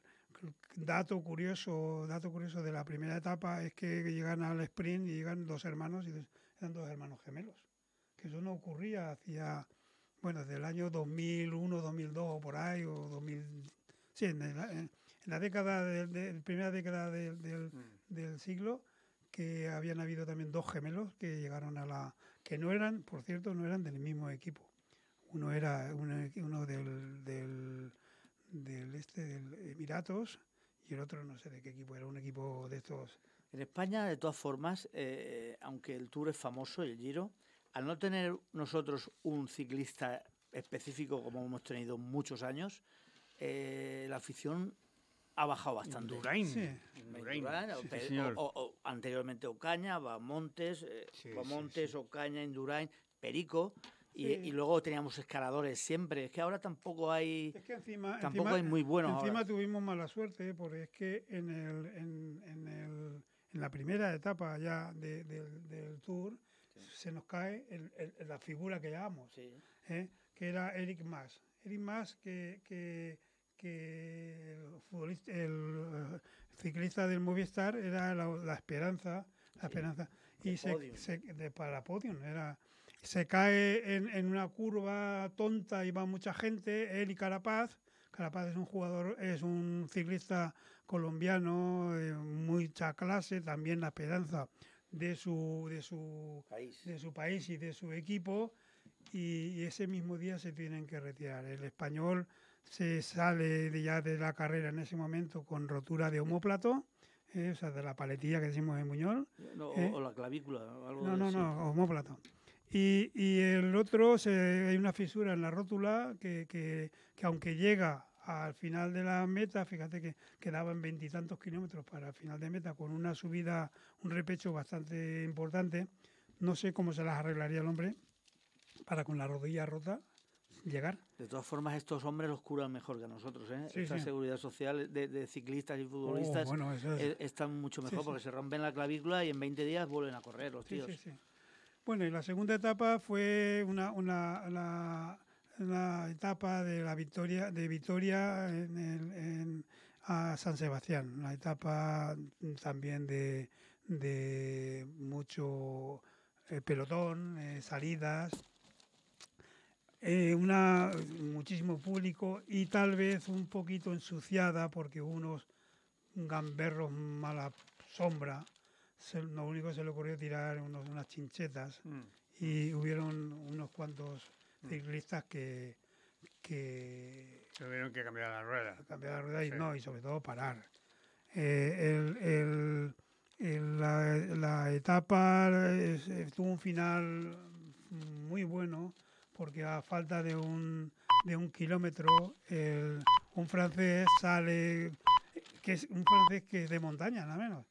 dato curioso, dato curioso de la primera etapa es que llegan al sprint y llegan dos hermanos y eran dos hermanos gemelos. Que eso no ocurría hacia, bueno, desde el año 2001, 2002 o por ahí, o 2000. Sí, en la, década, primera década mm. del, siglo, que habían habido también dos gemelos que llegaron a la. que no eran, por cierto, no eran del mismo equipo. Uno era uno, uno del, del del este del Emiratos y el otro no sé de qué equipo, era un equipo de estos. En España, de todas formas, eh, aunque el Tour es famoso, el Giro, al no tener nosotros un ciclista específico como hemos tenido muchos años, eh, la afición ha bajado bastante. Durain. Sí. Durain, Durain anteriormente Ocaña, Bamontes, eh, Bamontes, Ocaña, Indurain, Perico. Y, luego teníamos escaladores siempre. Es que ahora tampoco hay. Es que encima, tampoco hay muy buenos. Encima tuvimos mala suerte, ¿eh? porque es que en, el, en, el, en la primera etapa ya del tour se nos cae la figura que llevamos, ¿eh? que era Eric Mas. Eric Mas, que, que, el, ciclista del Movistar era la, esperanza. La esperanza. Y se, de, para Podium era se cae en, una curva tonta y va mucha gente, él y Carapaz. Carapaz es un jugador, es un ciclista colombiano, eh, mucha clase, también la esperanza de su, de su, país. De su país y de su equipo. Y, ese mismo día se tienen que retirar. El español se sale de ya de la carrera en ese momento con rotura de homóplato. Eh, o sea, de la paletilla que decimos en Muñol. Eh. o, la clavícula. Algo no, no, no, homóplato. Y, el otro, hay una fisura en la rótula que, aunque llega al final de la meta, fíjate que quedaban veintitantos kilómetros para el final de meta, con una subida, un repecho bastante importante. No sé cómo se las arreglaría el hombre para con la rodilla rota llegar. De todas formas, estos hombres los curan mejor que nosotros. ¿eh? Esta seguridad social de, de, ciclistas y futbolistas oh, e, están mucho mejor porque se rompen la clavícula y en 20 días vuelven a correr los tíos. Bueno, y la segunda etapa fue una, la, etapa de la victoria, de Victoria a San Sebastián, una etapa también de, mucho eh, pelotón, eh, salidas, eh, una, muchísimo público y tal vez un poquito ensuciada porque unos gamberros mala sombra lo único que se le ocurrió tirar unos, unas chinchetas mm. y hubieron unos cuantos mm. ciclistas que, que tuvieron que cambiar la rueda. Cambiar la rueda y no, y sobre todo parar. Eh, la, etapa tuvo un final muy bueno porque a falta de un, de un kilómetro un francés sale, que es un francés que es de montaña, nada menos,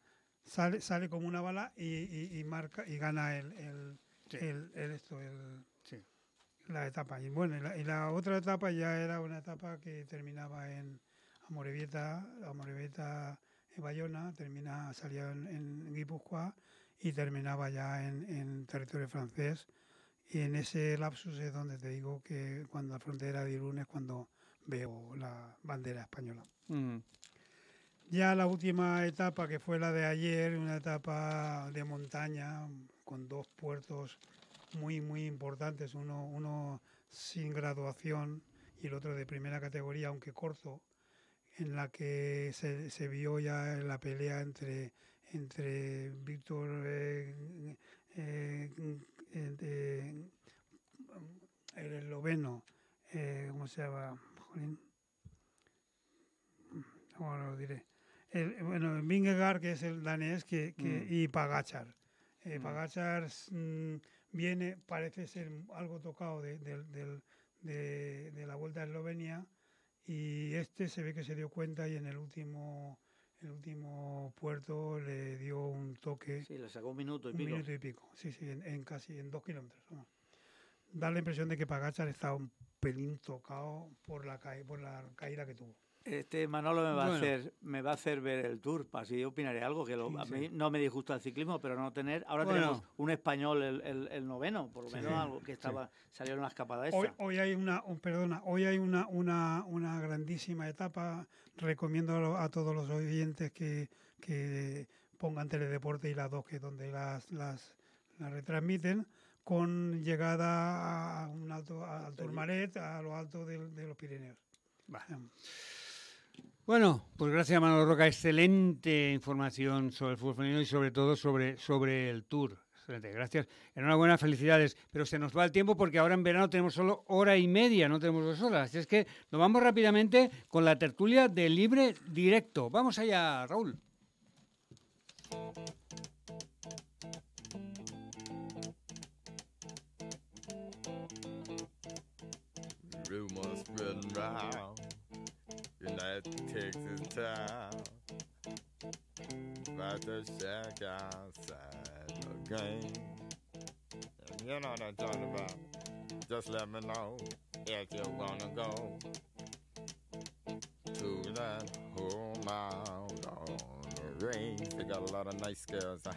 sale, sale como una bala y, marca y gana el, el, esto, la etapa. Y bueno, y la, otra etapa ya era una etapa que terminaba en Amorebieta, Amorebieta en Bayona, termina, salía en, Guipúzcoa y terminaba ya en, territorio francés. Y en ese lapsus es donde te digo que cuando la frontera de Irún es cuando veo la bandera española. Mm. Ya la última etapa, que fue la de ayer, una etapa de montaña con dos puertos muy, muy importantes, uno, uno sin graduación y el otro de primera categoría, aunque corto, en la que se, vio ya la pelea entre, entre Víctor eh, eh, eh, el esloveno, eh, ¿cómo se llama? Ahora lo diré. Eh, bueno, Vingegaard, que es el danés, que, mm. y Pagachar. Eh, mm. Pagachar mm, viene, parece ser algo tocado de, la Vuelta a Eslovenia y este se ve que se dio cuenta y en el último puerto le dio un toque. Sí, le sacó un minuto y pico. Un minuto y pico, sí, sí, en, casi en dos kilómetros. Da la impresión de que Pagachar estaba un pelín tocado por la, por la caída que tuvo. Este Manolo me va, a hacer, me va a hacer ver el tour, así yo opinaré algo que a mí no me disgusta el ciclismo, pero no tener... Ahora tenemos un español, el, noveno, por lo menos algo que estaba salió en una escapada esa. Hoy, hay una, oh, perdona, hoy hay una, una, grandísima etapa, recomiendo a, todos los oyentes que, pongan Teledeporte y las dos que donde las, las, retransmiten, con llegada a un alto, al Turmalet, a lo alto de, los Pirineos. Bueno, pues gracias Manolo Roca, excelente información sobre el fútbol femenino y sobre todo sobre, sobre el Tour. Excelente, gracias. Enhorabuena, felicidades. Pero se nos va el tiempo porque ahora en verano tenemos solo hora y media, no tenemos dos horas. Así es que nos vamos rápidamente con la tertulia de libre directo. Vamos allá, Raúl. That takes its time. About to check outside the game. you know what I'm talking about, just let me know if you wanna go to that whole mile on the range. They got a lot of nice girls. Huh?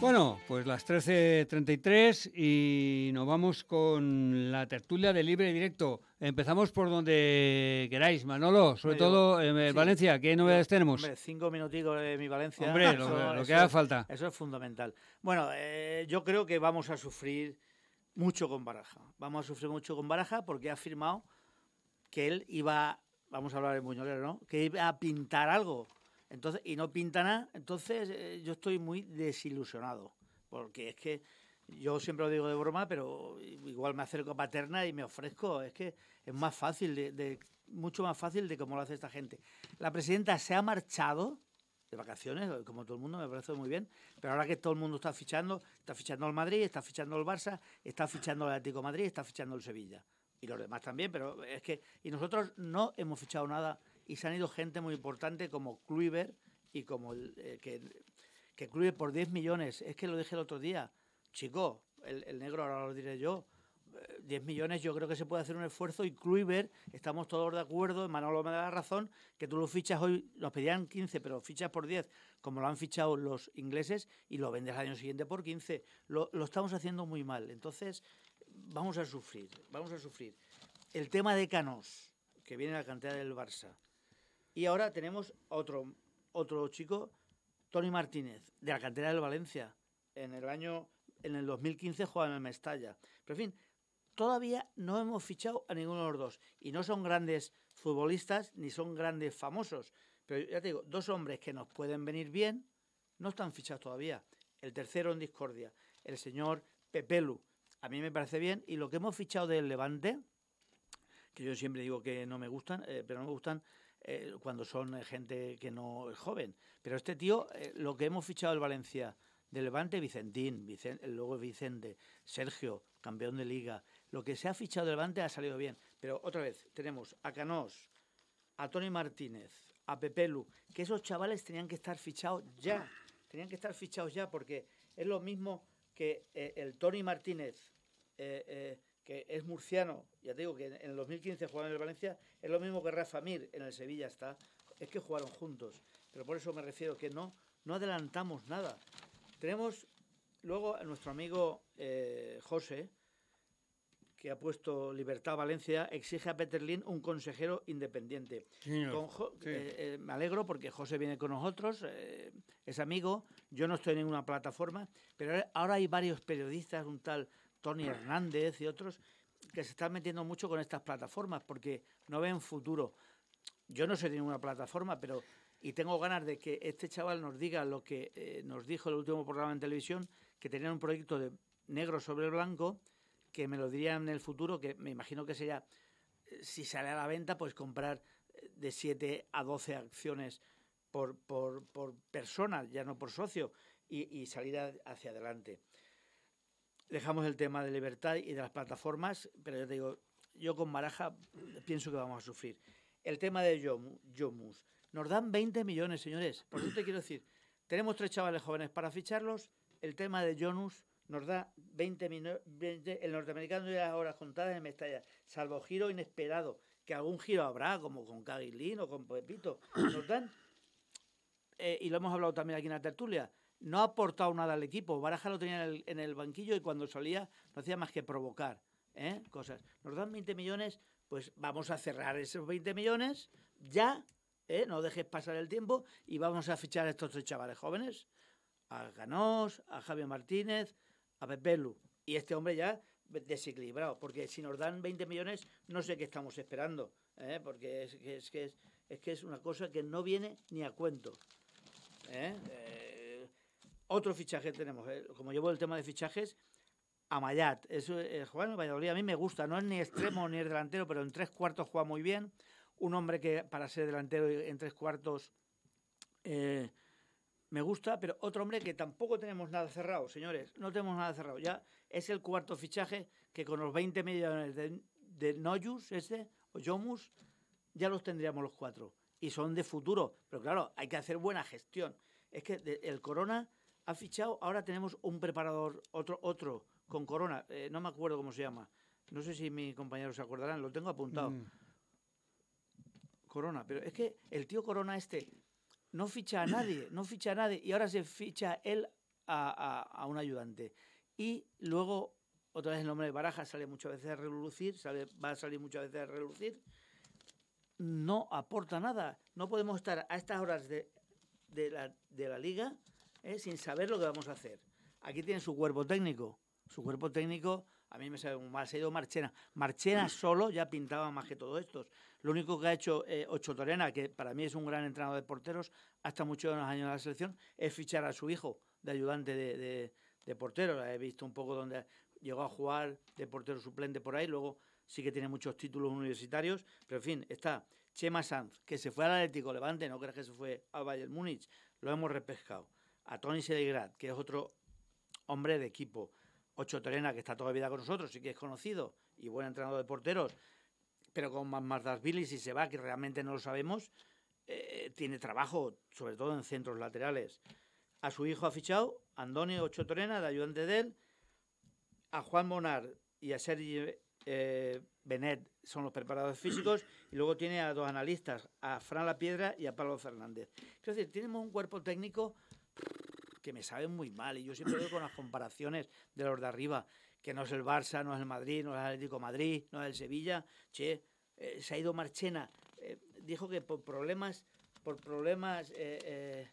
Bueno, pues las 13.33 y nos vamos con la tertulia de libre directo. Empezamos por donde queráis, Manolo, sobre todo en eh, Valencia. ¿Qué novedades tenemos? Hombre, cinco minutitos de mi Valencia. Hombre, lo, que haga falta. Eso es fundamental. Bueno, eh, yo creo que vamos a sufrir mucho con Baraja. Vamos a sufrir mucho con Baraja porque ha afirmado que él iba, vamos a hablar en Buñolero, ¿no? Que iba a pintar algo entonces, y no pinta nada, entonces eh, yo estoy muy desilusionado, porque es que yo siempre lo digo de broma, pero igual me acerco a Paterna y me ofrezco, es que es más fácil, de, mucho más fácil de cómo lo hace esta gente. La presidenta se ha marchado de vacaciones, como todo el mundo, me parece muy bien, pero ahora que todo el mundo está fichando, está fichando al Madrid, está fichando al Barça, está fichando al Atlético Madrid, está fichando al Sevilla y los demás también, pero es que y nosotros no hemos fichado nada y se han ido gente muy importante como Kluivert y como el, eh, que, que por 10 millones, es que lo dije el otro día, chico, el, negro ahora lo diré yo, 10 eh, millones yo creo que se puede hacer un esfuerzo y Kluivert, estamos todos de acuerdo, Manolo me da la razón, que tú lo fichas hoy, nos pedían 15, pero fichas por 10, como lo han fichado los ingleses, y lo vendes al año siguiente por 15. Lo, estamos haciendo muy mal, entonces vamos a sufrir, vamos a sufrir. El tema de Canos, que viene la cantidad del Barça, y ahora tenemos otro, otro chico, Tony Martínez, de la cantera del Valencia. En el año, en el 2015 jugaba en el Mestalla. Pero en fin, todavía no hemos fichado a ninguno de los dos. Y no son grandes futbolistas ni son grandes famosos. Pero ya te digo, dos hombres que nos pueden venir bien no están fichados todavía. El tercero en discordia, el señor Pepelu. A mí me parece bien. Y lo que hemos fichado del Levante, que yo siempre digo que no me gustan, eh, pero no me gustan, eh, cuando son eh, gente que no es joven. Pero este tío, eh, lo que hemos fichado el Valencia de Levante, Vicentín, luego Vicente, Sergio, campeón de liga. Lo que se ha fichado de Levante ha salido bien. Pero otra vez, tenemos a Canós, a Tony Martínez, a Pepelu, que esos chavales tenían que estar fichados ya. Tenían que estar fichados ya porque es lo mismo que el Tony Martínez que es murciano, ya te digo que en el 2015 jugaba en el Valencia, es lo mismo que Rafa Mir en el Sevilla está, es que jugaron juntos, pero por eso me refiero que no, no adelantamos nada. Tenemos luego a nuestro amigo eh, José, que ha puesto Libertad Valencia, exige a Peter un consejero independiente. Eh, eh, me alegro porque José viene con nosotros, es amigo, yo no estoy en ninguna plataforma, pero ahora hay varios periodistas, un tal Tony Hernández y otros, que se están metiendo mucho con estas plataformas porque no ven futuro. Yo no sé de ninguna plataforma, pero y tengo ganas de que este chaval nos diga lo que eh, nos dijo el último programa en televisión, que tenían un proyecto de negro sobre blanco, que me lo dirían en el futuro, que me imagino que sería, eh, si sale a la venta, pues comprar eh, de 7 a 12 acciones por, por, persona, ya no por socio, y, salir hacia adelante dejamos el tema de libertad y de las plataformas, pero yo te digo, yo con Maraja pienso que vamos a sufrir. El tema de Jonus Nos dan 20 millones, señores. Por eso te quiero decir, tenemos tres chavales jóvenes para ficharlos. El tema de Jonus nos da 20 millones. El norteamericano ya las horas contadas en Mestalla, salvo giro inesperado, que algún giro habrá, como con Caguilín o con Pepito. Nos dan, eh, y lo hemos hablado también aquí en la tertulia, no ha aportado nada al equipo. Baraja lo tenía en el, banquillo y cuando salía no hacía más que provocar ¿eh? cosas. Nos dan 20 millones, pues vamos a cerrar esos 20 millones ya, ¿eh? no dejes pasar el tiempo y vamos a fichar a estos tres chavales jóvenes, a Ganós, a Javier Martínez, a Lu, Y este hombre ya desequilibrado, porque si nos dan 20 millones no sé qué estamos esperando, ¿eh? porque es, que es, es que es una cosa que no viene ni a cuento. ¿eh? eh otro fichaje tenemos, eh, como llevo el tema de fichajes, Amayat. Es, eh, jugar Valladolid a mí me gusta, no es ni extremo ni es delantero, pero en tres cuartos juega muy bien. Un hombre que para ser delantero en tres cuartos eh, me gusta, pero otro hombre que tampoco tenemos nada cerrado, señores, no tenemos nada cerrado. Ya es el cuarto fichaje que con los 20 millones de, Noyus, ese, o Yomus, ya los tendríamos los cuatro. Y son de futuro, pero claro, hay que hacer buena gestión. Es que el Corona ha fichado, ahora tenemos un preparador, otro, otro con Corona, eh, no me acuerdo cómo se llama. No sé si mis compañeros se acordarán, lo tengo apuntado. Mm. Corona, pero es que el tío Corona este no ficha a nadie, *coughs* no ficha a nadie, y ahora se ficha él a, un ayudante. Y luego, otra vez el nombre de Baraja sale muchas veces a relucir, sale, va a salir muchas veces a relucir. No aporta nada. No podemos estar a estas horas de, la, de la liga ¿eh? sin saber lo que vamos a hacer. Aquí tiene su cuerpo técnico. Su cuerpo técnico, a mí me sabe un mal, Marchena. Marchena solo ya pintaba más que todos estos. Lo único que ha hecho eh, Ocho Torena, que para mí es un gran entrenador de porteros, hasta muchos años de la selección, es fichar a su hijo de ayudante de, de, portero. La he visto un poco donde llegó a jugar de portero suplente por ahí, luego sí que tiene muchos títulos universitarios, pero en fin, está Chema Sanz, que se fue al Atlético Levante, no crees que se fue a Bayern Múnich, lo hemos repescado a Tony Seligrad, que es otro hombre de equipo, Ocho Torena, que está toda la vida con nosotros y que es conocido y buen entrenador de porteros, pero con Mardas Billy, si se va, que realmente no lo sabemos, eh, tiene trabajo, sobre todo en centros laterales. A su hijo ha fichado Antonio Ocho Torena, de ayudante de él, a Juan Monar y a Sergi eh, Benet son los preparadores físicos y luego tiene a dos analistas, a Fran La Piedra y a Pablo Fernández. Es decir, tenemos un cuerpo técnico que me saben muy mal. Y yo siempre veo con las comparaciones de los de arriba, que no es el Barça, no es el Madrid, no es el Atlético Madrid, no es el Sevilla. Che, eh, se ha ido Marchena. Eh, dijo que por problemas, por problemas, eh,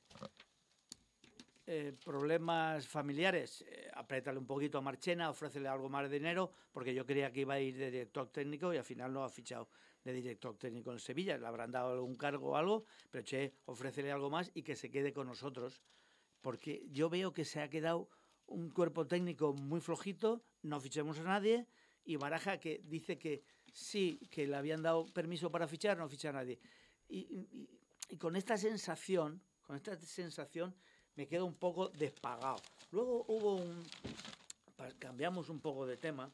problemas familiares, apriétale un poquito a Marchena, ofrécele algo más de dinero, porque yo creía que iba a ir de director técnico y al final no ha fichado de director técnico en Sevilla. Le habrán dado algún cargo o algo, pero che, ofrécele algo más y que se quede con nosotros porque yo veo que se ha quedado un cuerpo técnico muy flojito, no fichemos a nadie, y Baraja que dice que sí, que le habían dado permiso para fichar, no ficha a nadie. Y, con esta sensación, con esta sensación, me quedo un poco despagado. Luego hubo un... Cambiamos un poco de tema.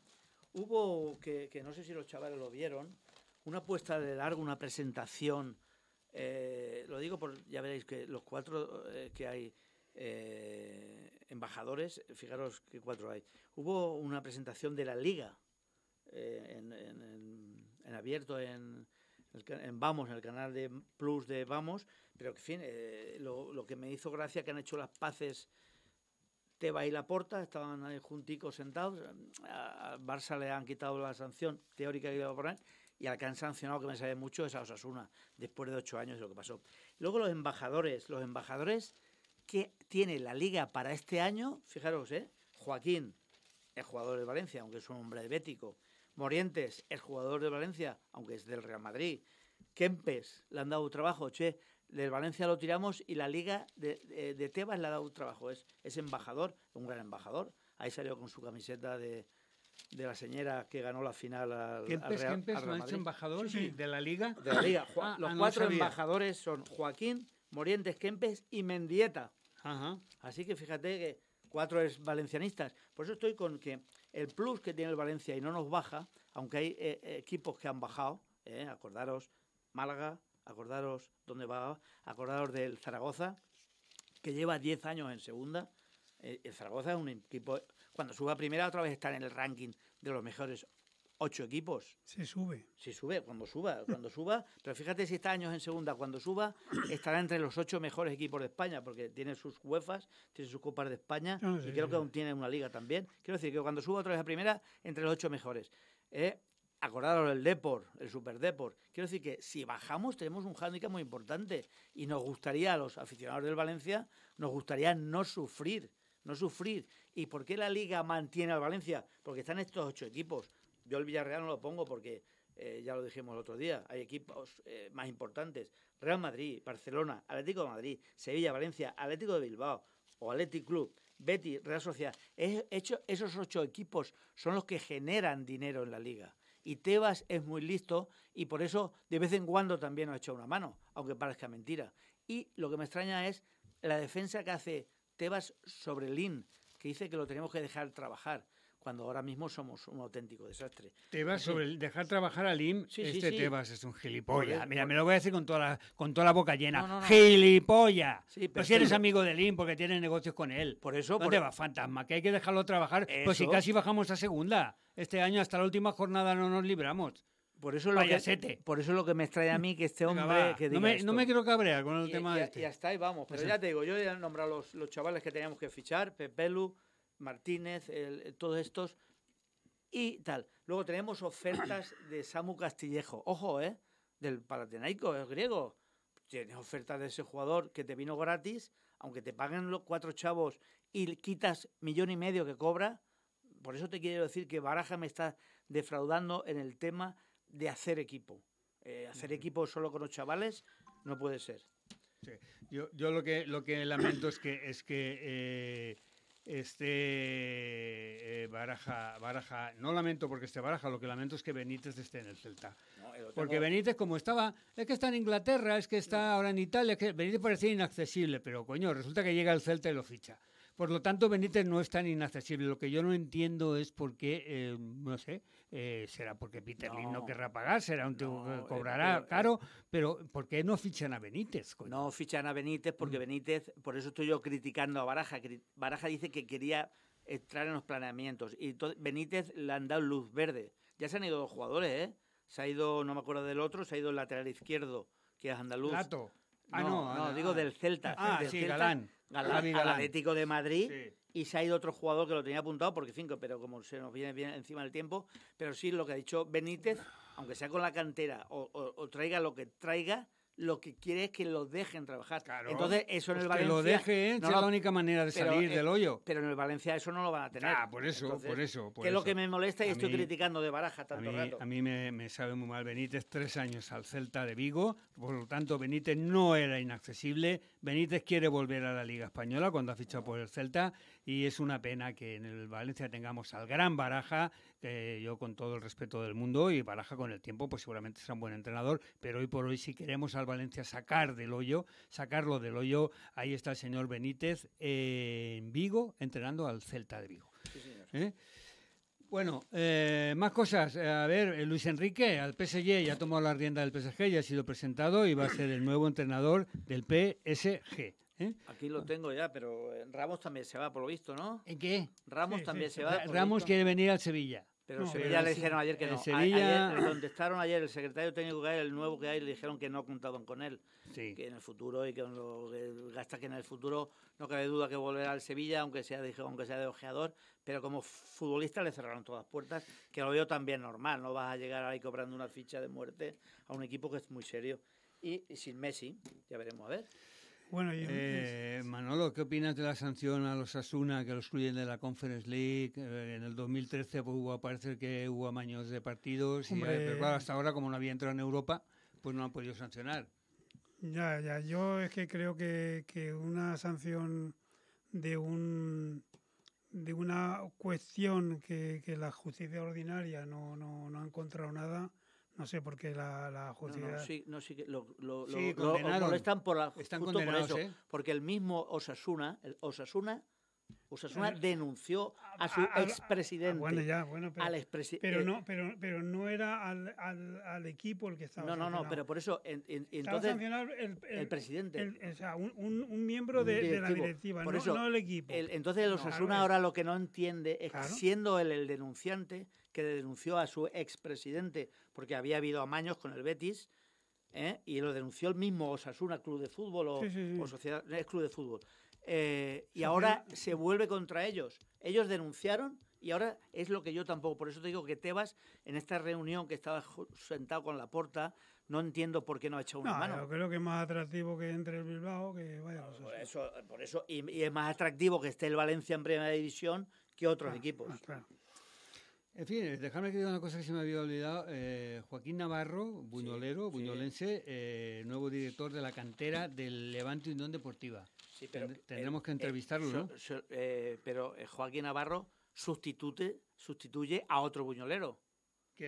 Hubo, que, no sé si los chavales lo vieron, una puesta de largo, una presentación. Eh, lo digo por, ya veréis que los cuatro eh, que hay eh, embajadores, fijaros que cuatro hay. Hubo una presentación de la Liga eh, en, abierto en, Vamos, en el canal de Plus de Vamos, pero que, en fin, eh, lo, que me hizo gracia que han hecho las paces Teba y la porta estaban ahí junticos sentados, a, Barça le han quitado la sanción teórica que iba a poner y al que han sancionado, que me sabe mucho, es a Osasuna, después de ocho años de lo que pasó. Luego los embajadores, los embajadores que tiene la liga para este año, fijaros, ¿eh? Joaquín, el jugador de Valencia, aunque es un hombre de Bético. Morientes, el jugador de Valencia, aunque es del Real Madrid. Kempes, le han dado trabajo, che. Del Valencia lo tiramos y la liga de, Tebas le ha dado trabajo. Es, es embajador, un gran embajador. Ahí salió con su camiseta de, la señora que ganó la final al, al Real, Kempes, Madrid. embajador de la liga? De la liga. Ah, los ah, cuatro embajadores son Joaquín, Morientes, Kempes y Mendieta. Ajá. Así que fíjate que cuatro es valencianistas. Por eso estoy con que el plus que tiene el Valencia y no nos baja, aunque hay eh, eh, equipos que han bajado, eh, acordaros Málaga, acordaros dónde va, acordaros del Zaragoza, que lleva 10 años en segunda. El Zaragoza es un equipo, cuando suba a primera otra vez está en el ranking de los mejores ocho equipos. Se sube. Se sube, cuando suba, cuando suba. Pero fíjate si está años en segunda, cuando suba, estará entre los ocho mejores equipos de España, porque tiene sus UEFAs, tiene sus Copas de España, ah, y creo que aún tiene una liga también. Quiero decir que cuando suba otra vez a primera, entre los ocho mejores. Eh, acordaros del Depor, el Super Depor. Quiero decir que si bajamos tenemos un handicap muy importante y nos gustaría a los aficionados del Valencia, nos gustaría no sufrir, no sufrir. ¿Y por qué la liga mantiene al Valencia? Porque están estos ocho equipos. Yo el Villarreal no lo pongo porque eh, ya lo dijimos el otro día, hay equipos eh, más importantes. Real Madrid, Barcelona, Atlético de Madrid, Sevilla, Valencia, Atlético de Bilbao o Atlético Club, Betis, Real Sociedad. esos ocho equipos son los que generan dinero en la liga. Y Tebas es muy listo y por eso de vez en cuando también nos hecho una mano, aunque parezca mentira. Y lo que me extraña es la defensa que hace Tebas sobre Lin, que dice que lo tenemos que dejar trabajar cuando ahora mismo somos un auténtico desastre. Tebas, sobre el dejar trabajar a Lim, este Tebas es un gilipollas. Mira, me lo voy a decir con toda la, con toda la boca llena. ¡Gilipollas! pero si eres amigo de Lim, porque tienes negocios con él. Por eso... ¿Dónde va, fantasma? Que hay que dejarlo trabajar. Pues si casi bajamos a segunda. Este año hasta la última jornada no nos libramos. Por eso, lo que, por eso lo que me extrae a mí que este hombre no, me, no me quiero cabrear con el tema de este. Y hasta vamos. Pero ya te digo, yo ya he nombrado los, los chavales que teníamos que fichar, Pepelu... Martínez, todos estos y tal. Luego tenemos ofertas *clears throat* de Samu Castillejo. Ojo, ¿eh? Del Palatenaico, el griego. Tienes ofertas de ese jugador que te vino gratis, aunque te paguen los cuatro chavos y quitas millón y medio que cobra. Por eso te quiero decir que Baraja me está defraudando en el tema de hacer equipo. Eh, hacer equipo solo con los chavales no puede ser. Yo, lo que lo que lamento es que es que eh, este eh, Baraja, Baraja, no lamento porque esté Baraja, lo que lamento es que Benítez esté en el Celta. Porque Benítez, como estaba, es que está en Inglaterra, es que está ahora en Italia, que Benítez parecía inaccesible, pero coño, resulta que llega el Celta y lo ficha. Por lo tanto, Benítez no es tan inaccesible. Lo que yo no entiendo es por qué, eh, no sé, eh, será porque Peter no, no querrá pagar, será un que eh, cobrará caro, pero ¿por qué no fichan a Benítez? No fichan a Benítez porque mm. Benítez, por eso estoy yo criticando a Baraja. Baraja dice que quería entrar en los planeamientos y Benítez le han dado luz verde. Ya se han ido dos jugadores, ¿eh? Se ha ido, no me acuerdo del otro, se ha ido el lateral izquierdo, que es andaluz. Ah, no, no, ah, digo ah. del Celta. Ah, sí, Galán al, Atlético de Madrid y se ha ido otro jugador que lo tenía apuntado porque cinco, pero como se nos viene bien encima del tiempo, pero sí lo que ha dicho Benítez, aunque sea con la cantera o traiga lo que traiga, lo que quiere es que lo dejen trabajar. Entonces, eso en pues el Valencia. Que lo dejen, ¿eh? no es la única manera de salir eh, del hoyo. Pero en el Valencia eso no lo van a tener. Ah, por eso, por eso. que es lo que me molesta y estoy criticando de baraja tanto a mí, rato. A mí me, sabe muy mal Benítez, tres años al Celta de Vigo, por lo tanto, Benítez no era inaccesible. Benítez quiere volver a la Liga Española cuando ha fichado por el Celta y es una pena que en el Valencia tengamos al gran baraja yo con todo el respeto del mundo y Baraja con el tiempo, pues seguramente será un buen entrenador, pero hoy por hoy si queremos al Valencia sacar del hoyo, sacarlo del hoyo, ahí está el señor Benítez eh, en Vigo entrenando al Celta de Vigo. ¿Eh? Bueno, eh, más cosas. A ver, Luis Enrique, al PSG, ya ha tomado la rienda del PSG, ya ha sido presentado y va a ser el nuevo entrenador del PSG. Aquí lo tengo ya, pero Ramos también se va, por lo visto, ¿no? ¿En qué? Ramos también se va. Ramos quiere venir al Sevilla. Pero le dijeron ayer que no. Sevilla... le contestaron ayer el secretario técnico que hay, el nuevo que hay, le dijeron que no contaban con él. Sí. Que en el futuro y que, lo, que que en el futuro no cabe duda que volverá al Sevilla, aunque sea, de, aunque sea de ojeador. Pero como futbolista le cerraron todas las puertas, que lo veo también normal. No vas a llegar ahí cobrando una ficha de muerte a un equipo que es muy serio. y sin Messi, ya veremos a ver. Eh, Manolo, ¿qué opinas de la sanción a los Asuna que los excluyen de la Conference League? Eh, en el 2013 pues, hubo, parece que hubo amaños de partidos, y, pero hasta ahora como no había entrado en Europa, pues no han podido sancionar. Ya, ya, yo es que creo que, una sanción de un de una cuestión que, la justicia ordinaria no ha encontrado nada, no sé por qué la, justicia. No, sí, no, lo, por Están justo por eso. ¿eh? Porque el mismo Osasuna, Osasuna, eh, denunció a su expresidente. Ah, bueno, ya, bueno, pero, eh, pero no, era al, equipo el que estaba. No, no, no, pero por eso entonces el, presidente, o sea, un, miembro de, la directiva, no, eso, el equipo. entonces el Osasuna ahora lo que no entiende es que siendo él el denunciante que denunció a su expresidente porque había habido amaños con el Betis, ¿eh? y lo denunció el mismo Osasuna Club de Fútbol o, Sociedad eh, Club de Fútbol. Eh, y ahora se vuelve contra ellos. Ellos denunciaron y ahora es lo que yo tampoco. Por eso te digo que Tebas, en esta reunión que estaba sentado con la porta, no entiendo por qué no ha echado una mano. Yo creo que es más atractivo que entre el Bilbao, que vaya. por eso, y, es más atractivo que esté el Valencia en primera división que otros equipos. Claro. En fin, déjame que diga una cosa que se me había olvidado. Eh, Joaquín Navarro, buñolero, buñolense, eh, nuevo director de la cantera del Levante Unión Deportiva. Sí, pero, eh, tendremos que entrevistarlo, ¿no? pero Joaquín Navarro sustituye, sustituye a otro buñolero,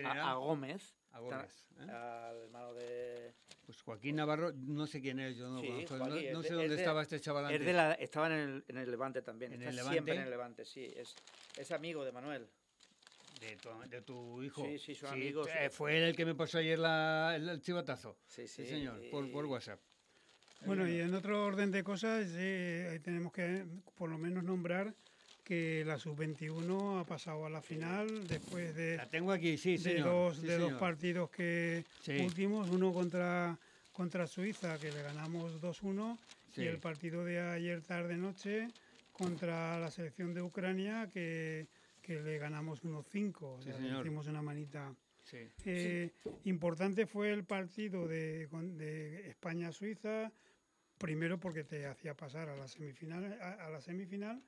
a, Gómez. A Gómez, Pues Joaquín Navarro, no sé quién es, yo no conozco. no, sé dónde estaba este chaval antes. estaba en el, Levante también. está Levante? siempre en el Levante, sí. Es, es amigo de Manuel. De tu, hijo. Sí, sí, su amigo. Eh, fue el que me pasó ayer el, chivatazo. Sí, señor, eh, por, WhatsApp. Bueno, y en otro orden de cosas, eh, tenemos que eh, por lo menos nombrar que la sub-21 ha pasado a la final después de, la tengo aquí, sí, de, dos, de dos, partidos que últimos, uno contra, contra Suiza, que le ganamos 2-1, y el partido de ayer tarde-noche contra la selección de Ucrania, que que le ganamos unos 5, le hicimos una manita. Eh, importante fue el partido de, España-Suiza, primero porque te hacía pasar a la semifinal, a, la semifinal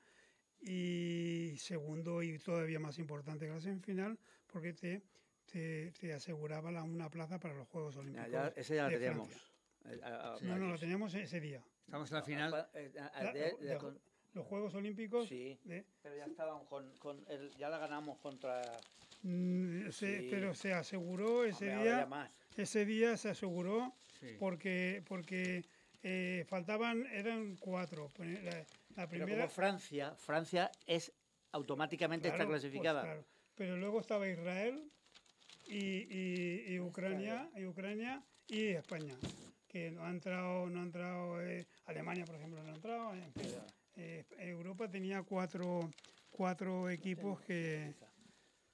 y segundo y todavía más importante que la semifinal porque te, te, aseguraba una plaza para los Juegos Olímpicos. ese ya lo teníamos. Eh, no, no, lo teníamos ese día. Estamos en la final los Juegos Olímpicos. Sí, pero ya estaban con, ya la ganamos contra. Mm, pero se aseguró ese día. Ese día se aseguró porque eh, faltaban eran cuatro. La, primera. Francia, Francia es automáticamente está pues, clasificada. Pero luego estaba Israel y, Ucrania y Ucrania y España que no ha entrado no ha entrado eh, Alemania por ejemplo no ha entrado eh, Europa tenía cuatro, cuatro equipos que,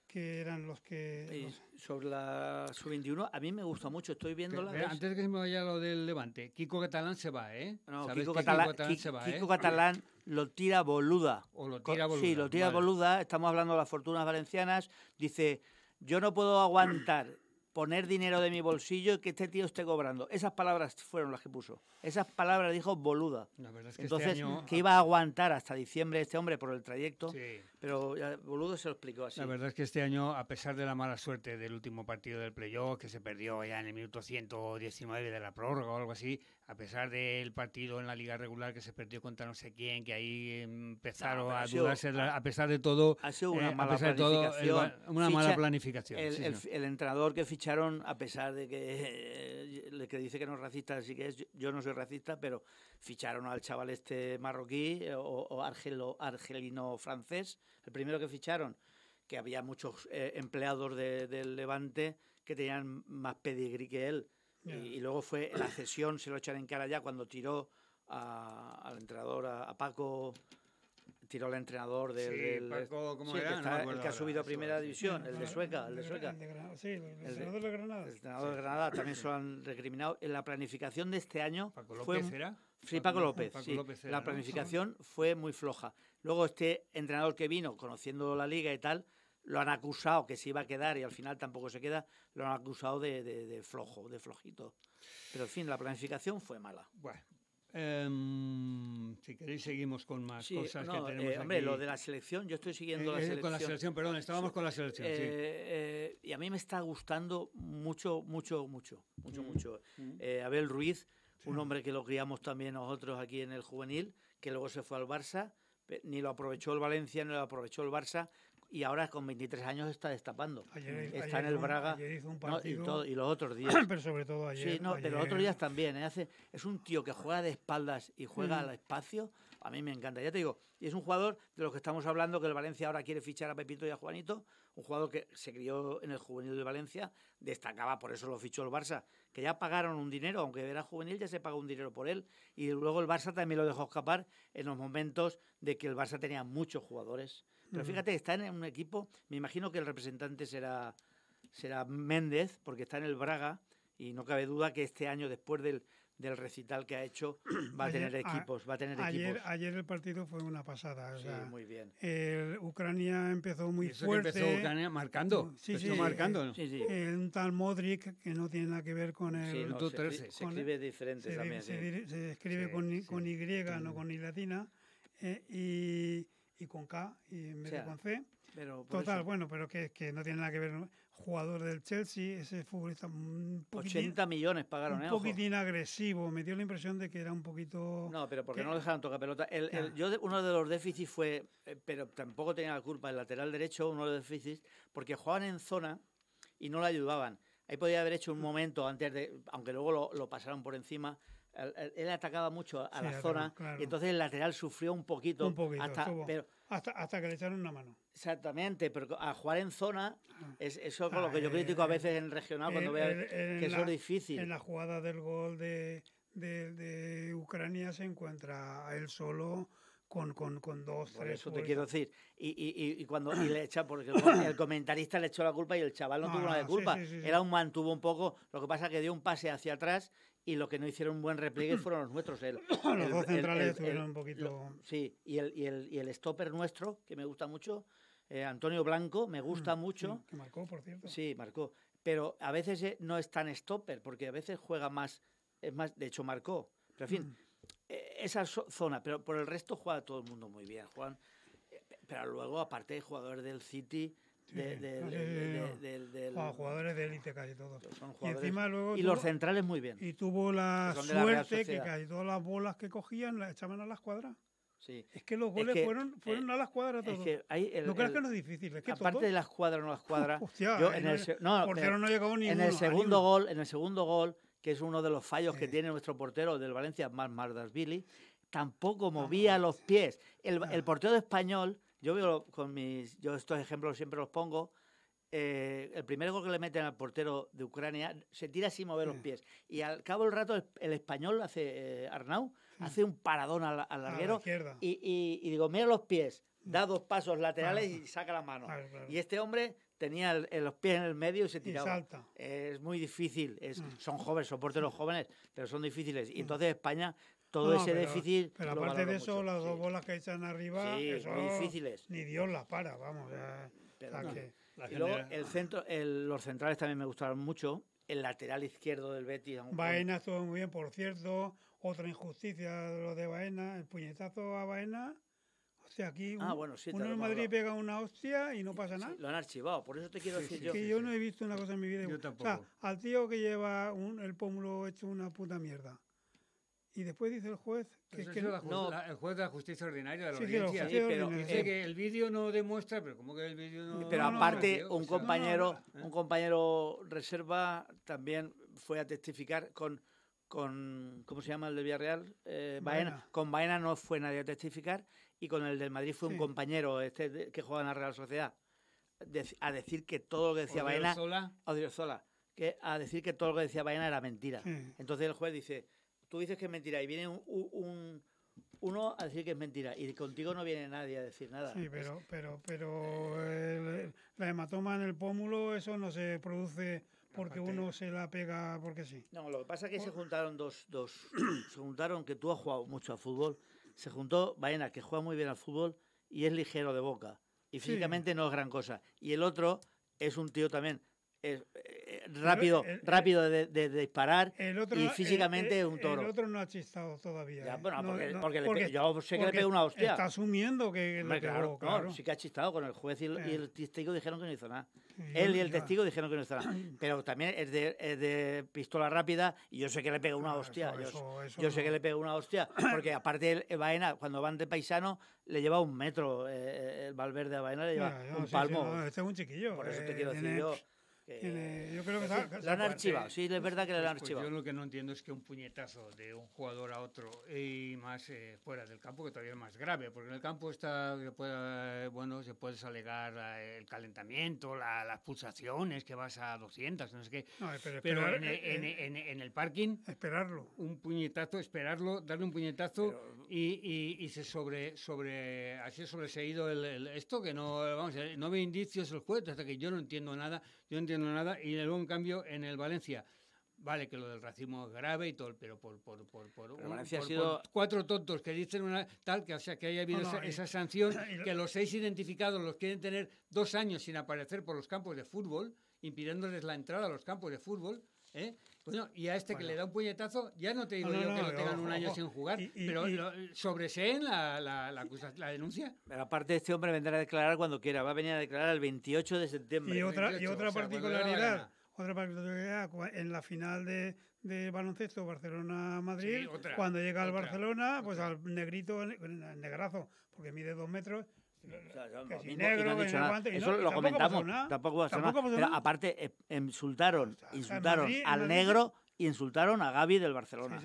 que eran los que... Sobre la sub-21, a mí me gusta mucho, estoy viendo antes que se me vaya lo del Levante, Kiko Catalán se va, ¿eh? No, Kiko, Catalán, se va, ¿eh? Kiko Catalán lo tira boluda. O lo tira boluda. Sí, lo tira boluda, estamos hablando de las fortunas valencianas, dice, yo no puedo aguantar poner dinero de mi bolsillo y que este tío esté cobrando. Esas palabras fueron las que puso. Esas palabras dijo boluda. La verdad es que este Entonces, que iba a aguantar hasta diciembre este hombre por el trayecto, sí. pero boludo se lo explicó así. La verdad es que este año, a pesar de la mala suerte del último partido del playoff, que se perdió ya en el minuto 119 de la prórroga o algo así, a pesar del partido en la liga regular que se perdió contra no sé quién, que ahí empezaron ah, a dudarse, a pesar de todo, una mala planificación. el, entrenador que ficharon, a pesar de que, eh, Le que dice que no es racista, así que yo no soy racista, pero ficharon al chaval este marroquí eh, o, argelino francés, el primero que ficharon que había muchos eh, empleados del Levante que tenían más pedigrí que él y, luego fue la cesión, se lo echan en cara ya cuando tiró al entrenador, a, Paco, tiró al entrenador del... ¿cómo era? Que el que ha subido a primera división, el de ah, Sueca, el de sí, el, entrenador de, Granada. El entrenador de Granada también se lo han recriminado. En la planificación de este año... ¿Paco López fue, era? Sí, Paco López. sí. la planificación fue muy floja. Luego este entrenador que vino, conociendo la liga y tal lo han acusado que se iba a quedar y al final tampoco se queda, lo han acusado de, de, flojo, de flojito. Pero en fin, la planificación fue mala. Bueno. Em, si queréis seguimos con más cosas que tenemos eh, hombre, lo de la selección, yo estoy siguiendo eh, la selección. Eh, con la selección, perdón, estábamos con la selección. sí. Eh, y a mí me está gustando mucho, mucho, mucho, mucho, mm. mucho. Mm. Abel Ruiz, un hombre que lo criamos también nosotros aquí en el juvenil, que luego se fue al Barça, ni lo aprovechó el Valencia, ni lo aprovechó el Barça, y ahora con 23 años está destapando. está en el Braga. y, los otros días. *clears throat* pero sobre todo ayer. Sí, no, pero los otros días también. ¿eh? es un tío que juega de espaldas y juega mm. al espacio. A mí me encanta. Ya te digo, y es un jugador de los que estamos hablando que el Valencia ahora quiere fichar a Pepito y a Juanito. Un jugador que se crió en el juvenil de Valencia. Destacaba, por eso lo fichó el Barça. Que ya pagaron un dinero, aunque era juvenil, ya se pagó un dinero por él. Y luego el Barça también lo dejó escapar en los momentos de que el Barça tenía muchos jugadores. Pero fíjate, está en un equipo, me imagino que el representante será, será Méndez, porque está en el Braga, y no cabe duda que este año, después del, recital que ha hecho, *clears throat* va a tener ah, equipos, va a tener ayer, Ayer el partido fue una pasada. sí, muy bien. Ucrania empezó muy Eso fuerte. empezó Ucrania marcando. Sí, marcando. Eh, un tal Modric que no tiene nada que ver con el... se, escribe diferente también. Se, escribe con, Y, no con eh, Y latina. y y con K y en vez de con C. Pero Total, bueno, pero que, que no tiene nada que ver. Jugador del Chelsea, ese futbolista. Un 80 millones pagaron, un ¿eh? poquitín agresivo, me dio la impresión de que era un poquito. No, pero porque no lo dejaron tocar pelota. yo, uno de los déficits fue, eh, pero tampoco tenía la culpa el lateral derecho, uno de los déficits, porque jugaban en zona y no la ayudaban. Ahí podía haber hecho un mm. momento antes de, aunque luego lo, lo pasaron por encima, él, atacaba mucho a la zona y entonces el lateral sufrió un poquito. hasta, hasta, que le echaron una mano. Exactamente, pero a jugar en zona, ah. es, eso es lo ah, que yo eh, critico a eh, veces en regional cuando eh, veo que eso es difícil. En la jugada del gol de, Ucrania se encuentra a él solo. Con, con, con, dos, tres. Eso te quiero decir. Y, cuando le echa, porque *coughs* el comentarista le echó la culpa y el chaval no, tuvo la de culpa. Era un mantuvo un poco. Lo que pasa que dio un pase hacia atrás y lo que no hicieron un buen repliegue fueron los nuestros. *coughs* los dos centrales tuvieron un poquito. sí, y el, stopper nuestro, que me gusta mucho, eh, Antonio Blanco, me gusta mm, mucho. Sí, que marcó, por cierto. Sí, marcó. Pero a veces eh, no es tan stopper, porque a veces juega más. Es más de hecho, marcó. Pero en fin, mm. eh, esa zona. Pero por el resto juega todo el mundo muy bien, Juan. Pero luego, aparte, jugadores del City de, de, jugadores de élite casi todos. y, y los centrales muy bien. Y tuvo la suerte que casi todas las bolas que cogían las echaban a las cuadras. Sí. Es que los goles fueron, eh, fueron a las cuadras todos. no creas que no es difícil. aparte de las cuadras, no las cuadras. *laughs* en el, portero no en el segundo gol, en el segundo gol, que es uno de los fallos que tiene nuestro portero del Valencia, Mardas Billy tampoco movía los pies. El, el portero español yo veo con mis. Yo estos ejemplos siempre los pongo. Eh, el primer gol que le meten al portero de Ucrania se tira sin mover los pies. Y al cabo del rato, el, español, hace eh, Arnau, hace un paradón al, larguero. y, y, digo, mira los pies, mm. da dos pasos laterales ah. y saca la mano. Y este hombre tenía los pies en el medio y se tiraba. es muy difícil. Mm. Son jóvenes, son porteros jóvenes, pero son difíciles. Y mm. entonces España todo ese difícil déficit. Pero aparte de eso, las dos bolas que echan arriba, son difíciles. Ni Dios las para, vamos. el centro, los centrales también me gustaron mucho. El lateral izquierdo del Betis. Baena estuvo muy bien, por cierto. Otra injusticia de lo de Baena, el puñetazo a Baena. O aquí ah, bueno, sí, uno en Madrid pega una hostia y no pasa nada. lo han archivado, por eso te quiero decir yo. Que yo no he visto una cosa en mi vida. Yo tampoco. O sea, al tío que lleva un, el pómulo hecho una puta mierda. Y después dice el juez que, que no. el juez de la justicia ordinaria de la audiencia. pero, dice que el vídeo no demuestra, pero ¿cómo que el vídeo no. Pero aparte un pues, compañero, un compañero reserva también fue a testificar con con ¿cómo se llama el de Villarreal? Eh, Baena. Con Baena no fue nadie a testificar y con el del Madrid fue un compañero este que juega en la Real Sociedad a decir que todo lo que decía Baena que a decir que todo lo que decía Baena era mentira. Entonces el juez dice tú dices que es mentira y viene un, uno a decir que es mentira y contigo no viene nadie a decir nada. Sí, pero, pero, pero la hematoma en el pómulo, eso no se produce porque uno se la pega porque sí. No, lo que pasa es que se juntaron dos, dos *clears throat* se juntaron que tú has jugado mucho al fútbol, se juntó Baena, que juega muy bien al fútbol y es ligero de boca y físicamente no es gran cosa. Y el otro es un tío también eh, eh, rápido, rápido de, disparar y físicamente un toro. El otro no ha chistado todavía. ¿eh? yo sé que le pegó una hostia. Está asumiendo que claro, sí que ha chistado con el juez y el, testigo dijeron que no hizo nada. Él y el testigo dijeron que no hizo nada. Pero también es de, pistola rápida y yo sé que le pegó una ah, hostia. yo, sé que le pegó una hostia. Porque aparte el Baena, cuando van de paisano, le lleva un metro. el Valverde a Baena le lleva un palmo. este es un chiquillo. Por eso te quiero decir yo. Que yo creo que, sí, es verdad que lo, pues, pues, yo lo que no entiendo es que un puñetazo de un jugador a otro y más eh, fuera del campo, que todavía es más grave, porque en el campo está, se puede, bueno, se puede alegar eh, el calentamiento, las pulsaciones, que vas a 200, no sé qué. Eh, pero, en, en, el parking... Esperarlo. Un puñetazo, esperarlo, darle un puñetazo y, y, se sobre, sobre, así sobreseído el, esto, que no, vamos, eh, no ve indicios el juez, hasta que yo no entiendo nada, yo no entiendo nada, y luego en cambio en el Valencia. Vale, que lo del racismo es grave y todo, pero por, por, por, por, un, por, sido... cuatro tontos que dicen una tal, que o sea que haya habido esa, sanción, *coughs* que los seis identificados los quieren tener dos años sin aparecer por los campos de fútbol, impidiéndoles la entrada a los campos de fútbol, ¿eh? Pues y a este que le da un puñetazo, ya no te digo yo que no, tengan un año sin jugar, pero sobreseen la, la, denuncia. Pero aparte, este hombre vendrá a declarar cuando quiera, va a venir a declarar el 28 de septiembre. Y otra, otra particularidad. otra particularidad, en la final de, baloncesto Barcelona-Madrid, cuando llega al Barcelona, pues al negrito, negrazo, porque mide dos metros, eso lo comentamos. Tampoco aparte, insultaron, insultaron al negro y insultaron a Gaby del Barcelona.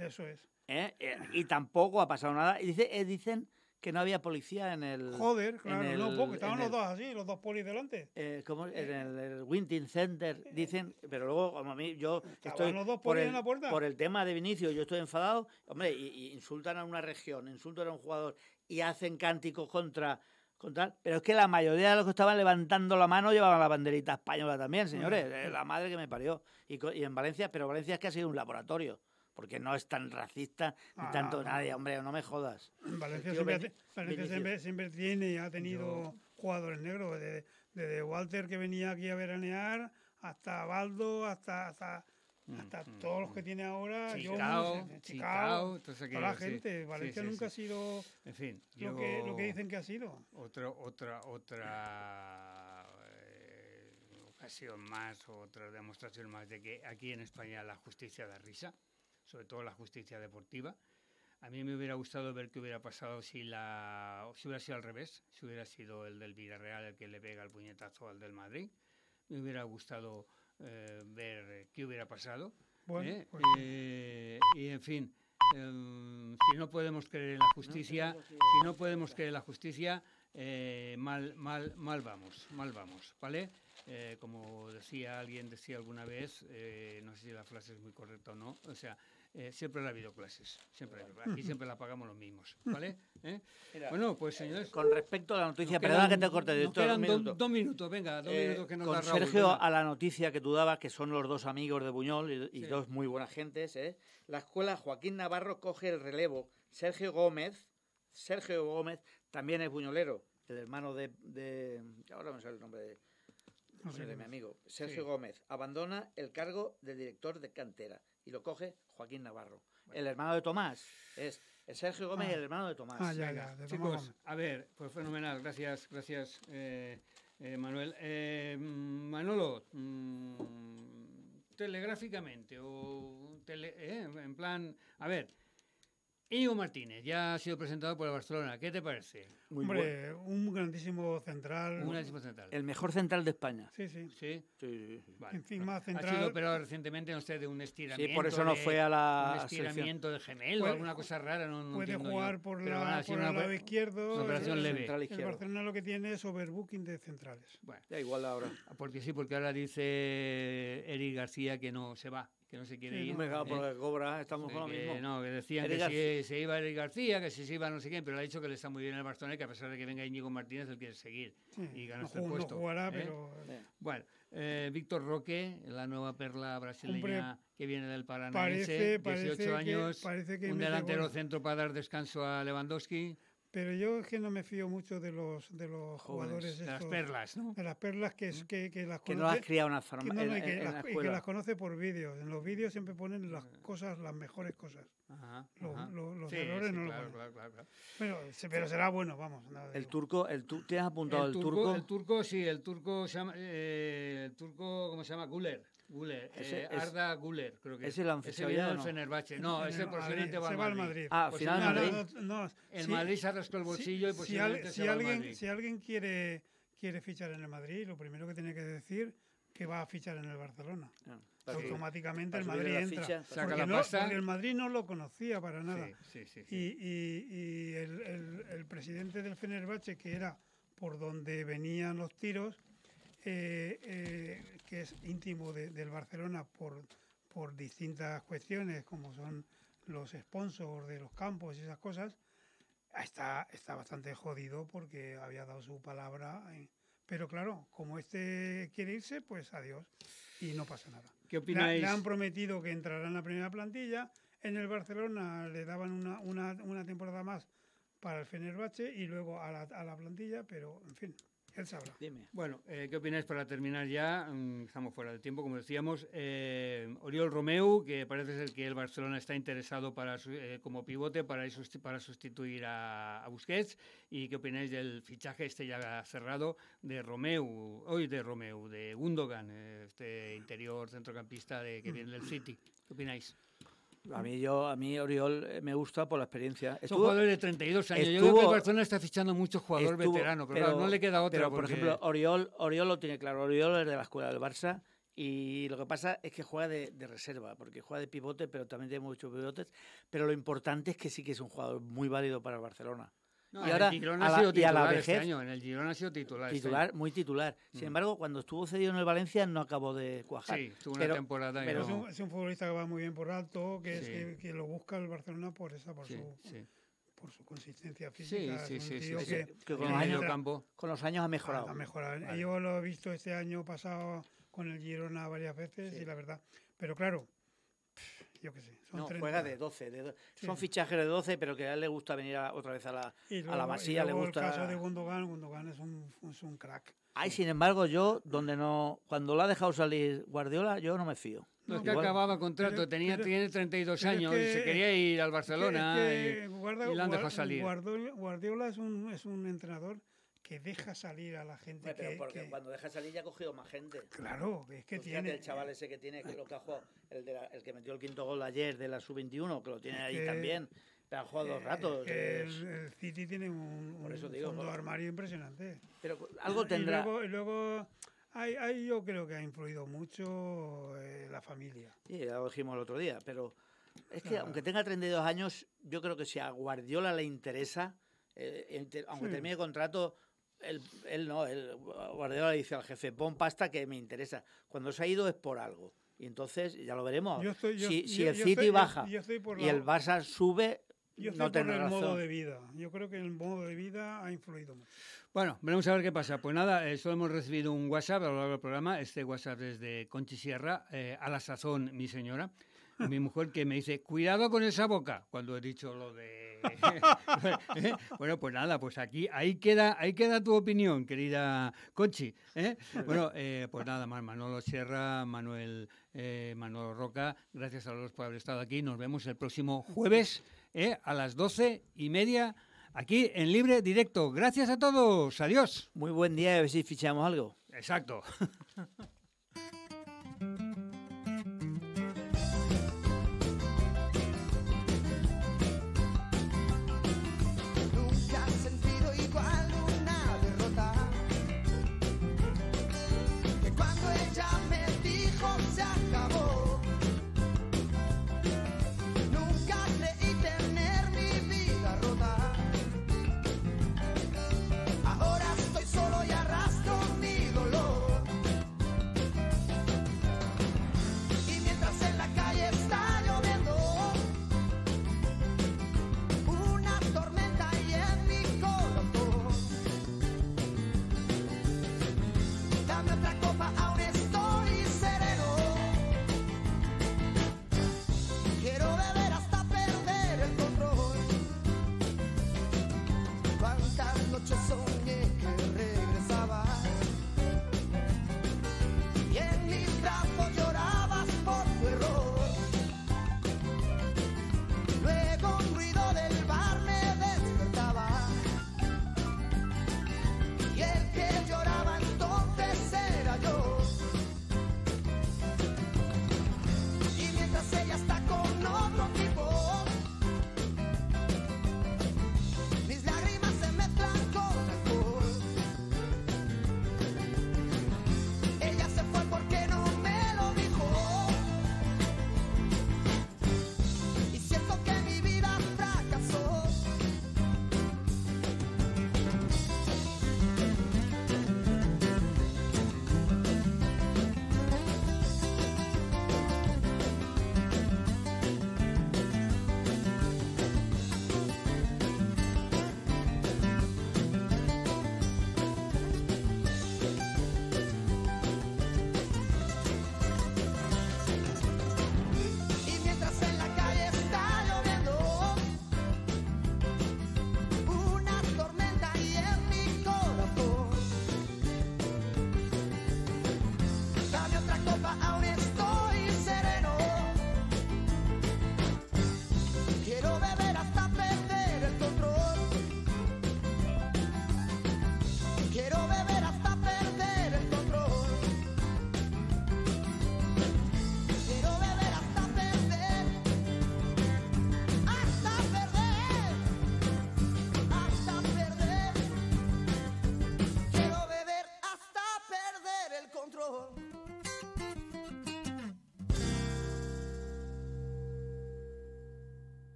Eh, eh, y tampoco ha pasado nada. Y eh, dicen que no había policía en el. Joder, claro, no, porque estaban los dos así, los dos polis delante. como en el, el, Winting Center, dicen, pero luego, como a mí, yo estoy. Los dos por, el, en la puerta? por el tema de Vinicio yo estoy enfadado. Hombre, insultan a una región, insultan a un jugador y hacen cántico contra pero es que la mayoría de los que estaban levantando la mano llevaban la banderita española también, señores. Eh, la madre que me parió. Y, en Valencia, pero Valencia es que ha sido un laboratorio. Porque no es tan racista ni ah, tanto nadie, hombre, no me jodas. Valencia, siempre, Valencia siempre, tiene y ha tenido jugadores negros. Desde, Walter que venía aquí a veranear, hasta Baldo, hasta hasta todos los que tiene ahora, Chicago, toda la gente, Valencia nunca ha sido en fin, lo, que, lo que dicen que ha sido. Otra, otra, otra eh, ocasión más, otra demostración más de que aquí en España la justicia da risa, sobre todo la justicia deportiva. A mí me hubiera gustado ver qué hubiera pasado si, la, si hubiera sido al revés, si hubiera sido el del Villarreal el que le pega el puñetazo al del Madrid. Me hubiera gustado eh, ver qué hubiera pasado. ¿eh? Pues eh, y en fin, em, si no podemos creer en la justicia, si no podemos creer en la justicia, mal, mal, mal vamos, mal vamos, ¿vale? como decía alguien, decía alguna vez, no sé si la frase es muy correcta o no, o sea, eh, siempre ha habido clases, siempre aquí siempre la pagamos los mismos, ¿vale? ¿Eh? bueno, pues señores... Con respecto a la noticia, perdona que te corte, dos, minutos. venga, dos eh, minutos que nos con Sergio, a la noticia que tú dabas, que son los dos amigos de Buñol y, dos muy buenas gentes, La escuela Joaquín Navarro coge el relevo. Sergio Gómez, Sergio Gómez también es buñolero, el hermano de... ahora me sale el nombre de... mi amigo, Sergio Gómez, abandona el cargo de director de cantera y lo coge Joaquín Navarro. El hermano de Tomás es Sergio Gómez, el ah. hermano de Tomás. Ah, ya, ya, Chicos, a ver, pues fenomenal. Gracias, gracias, eh, eh, Manuel. Eh, Manolo, mm, telegráficamente o en plan, a ver. Íñigo Martínez, ya ha sido presentado por el Barcelona. ¿Qué te parece? Hombre, un grandísimo central. Un grandísimo central. El mejor central de España. Sí, sí. Sí, Encima central. Ha sido operado recientemente, no sé, de un estiramiento. Sí, por eso no fue a la. Un estiramiento de gemelo, o alguna cosa rara. No, puede jugar por, la, por el lado izquierdo. operación leve. Central El Barcelona lo que tiene es overbooking de centrales. Bueno. Ya igual ahora. Porque sí, porque ahora dice Eric García que no se va que no se quiere ir. No me ¿eh? por que cobra, ¿eh? estamos con lo mismo. No, que decían que si, se iba Eric García, que si se iba no sé quién, pero le ha dicho que le está muy bien el Barcelona que a pesar de que venga Íñigo Martínez, él quiere seguir y ganar este no puesto. No ¿eh? pero... Bueno, Víctor Roque, la nueva perla brasileña que viene del Paraná parece, 18 años, parece que un delantero centro para dar descanso a Lewandowski. Pero yo es que no me fío mucho de los, de los jugadores. de las perlas, ¿no? De las perlas que, es, mm. que, que las conoce. Que no las cría una farmacia. y, que las conoce por vídeos. En los vídeos siempre ponen las ah. cosas, las mejores cosas. los, errores no los ponen. pero, pero, será bueno, vamos. el turco, el ¿te has apuntado el, turco, El turco, sí, el turco, llama, eh, el turco, ¿cómo se llama? cooler Guller, eh, Arda Guller, creo que es el anfitrión. No? Fenerbahce. No, ese no, va, va al Madrid. Ah, pues final No, el Madrid se arrastró el bolsillo y posiblemente si, se si alguien, Si alguien quiere, quiere fichar en el Madrid, lo primero que tiene que decir que va a fichar en el Barcelona. Ah, automáticamente el Madrid entra. porque, el Madrid no lo conocía para nada. y, y, el, presidente del Fenerbahce, que era por donde venían los tiros, eh, eh que es íntimo del Barcelona por, por distintas cuestiones, como son los sponsors de los campos y esas cosas, está, está bastante jodido porque había dado su palabra. Eh, pero claro, como este quiere irse, pues adiós. Y no pasa nada. ¿Qué opináis? Le, han prometido que entrará en la primera plantilla. En el Barcelona le daban una, una, una temporada más para el Fenerbahce y luego a la, a la plantilla, pero en fin. Dime. Bueno, eh, ¿qué opináis para terminar ya? Mm, estamos fuera de tiempo, como decíamos. Eh, Oriol Romeu, que parece ser que el Barcelona está interesado para eh, como pivote para, para sustituir a, Busquets. ¿Y qué opináis del fichaje este ya cerrado de Romeu, hoy de Romeu, de Gundogan, este interior centrocampista de, que viene del City? ¿Qué opináis? A mí, yo, a mí Oriol eh, me gusta por la experiencia. es un jugador de 32 años. yo creo que Barcelona está fichando muchos jugador veterano, pero, no le queda otro. por ejemplo, Oriol, Oriol lo tiene claro. Oriol es de la escuela del Barça. Y lo que pasa es que juega de, de, reserva, porque juega de pivote, pero también tiene muchos pivotes. Pero lo importante es que sí que es un jugador muy válido para el Barcelona y ahora ha sido a, vejez, este en el Girona ha sido titular. Este muy titular. Sin mm. embargo, cuando estuvo cedido en el Valencia no acabó de cuajar. Sí, tuvo una temporada. Pero es, un, es, un, futbolista que va muy bien por alto, que, es, que, lo busca el Barcelona por esa, por su... por su consistencia física. Sí, sí, sí, con, los años, ha mejorado. Ha mejorado. Yo lo he visto este año pasado con el Girona varias veces y la verdad. Pero claro, yo qué sé no, juega de 12. Son fichajes de 12, pero que a él le gusta venir otra vez a la, luego, a la masilla. le gusta... el caso de Gundogan, Gundogan es un, crack. Ay, sin embargo, yo, donde no cuando lo ha dejado salir Guardiola, yo no me fío. No, es que acababa contrato, tenía, tiene 32 años y se quería ir al Barcelona y, lo han dejado salir. Guardiola, es, un, es un entrenador que deja salir a la gente. pero porque cuando deja salir ya ha cogido más gente. Claro, es que tiene. El chaval eh, ese que tiene, que eh. que ha jugado, el, que metió el quinto gol ayer de la sub-21, que lo tiene ahí también. Pero ha jugado dos eh, ratos. El, City tiene un, un armario impresionante. Pero algo tendrá. Y luego, yo creo que ha influido mucho la familia. Sí, lo dijimos el otro día, pero es que aunque tenga 32 años, yo creo que si a Guardiola le interesa, aunque termine el contrato, él, no, el Guardiola le dice al jefe, pon pasta que me interesa. Cuando se ha ido es por algo. Y entonces ya lo veremos. si, el City baja y el Barça sube, no tengo el modo de vida. Yo creo que el modo de vida ha influido mucho. Bueno, veremos a ver qué pasa. Pues nada, eh, solo hemos recibido un WhatsApp a lo largo del programa. Este WhatsApp es de Conchi Sierra, eh, a la sazón, mi señora. *laughs* mi mujer que me dice, cuidado con esa boca, cuando he dicho lo de... *laughs* ¿eh? bueno, pues nada, pues aquí ahí queda, ahí queda tu opinión, querida Conchi. ¿eh? Bueno, eh, pues nada más, Manolo Sierra, Manuel, eh, Roca, gracias a los por haber estado aquí. Nos vemos el próximo jueves ¿eh? a las doce y media aquí en Libre Directo. Gracias a todos, adiós. Muy buen día, a ver si fichamos algo. Exacto. *laughs*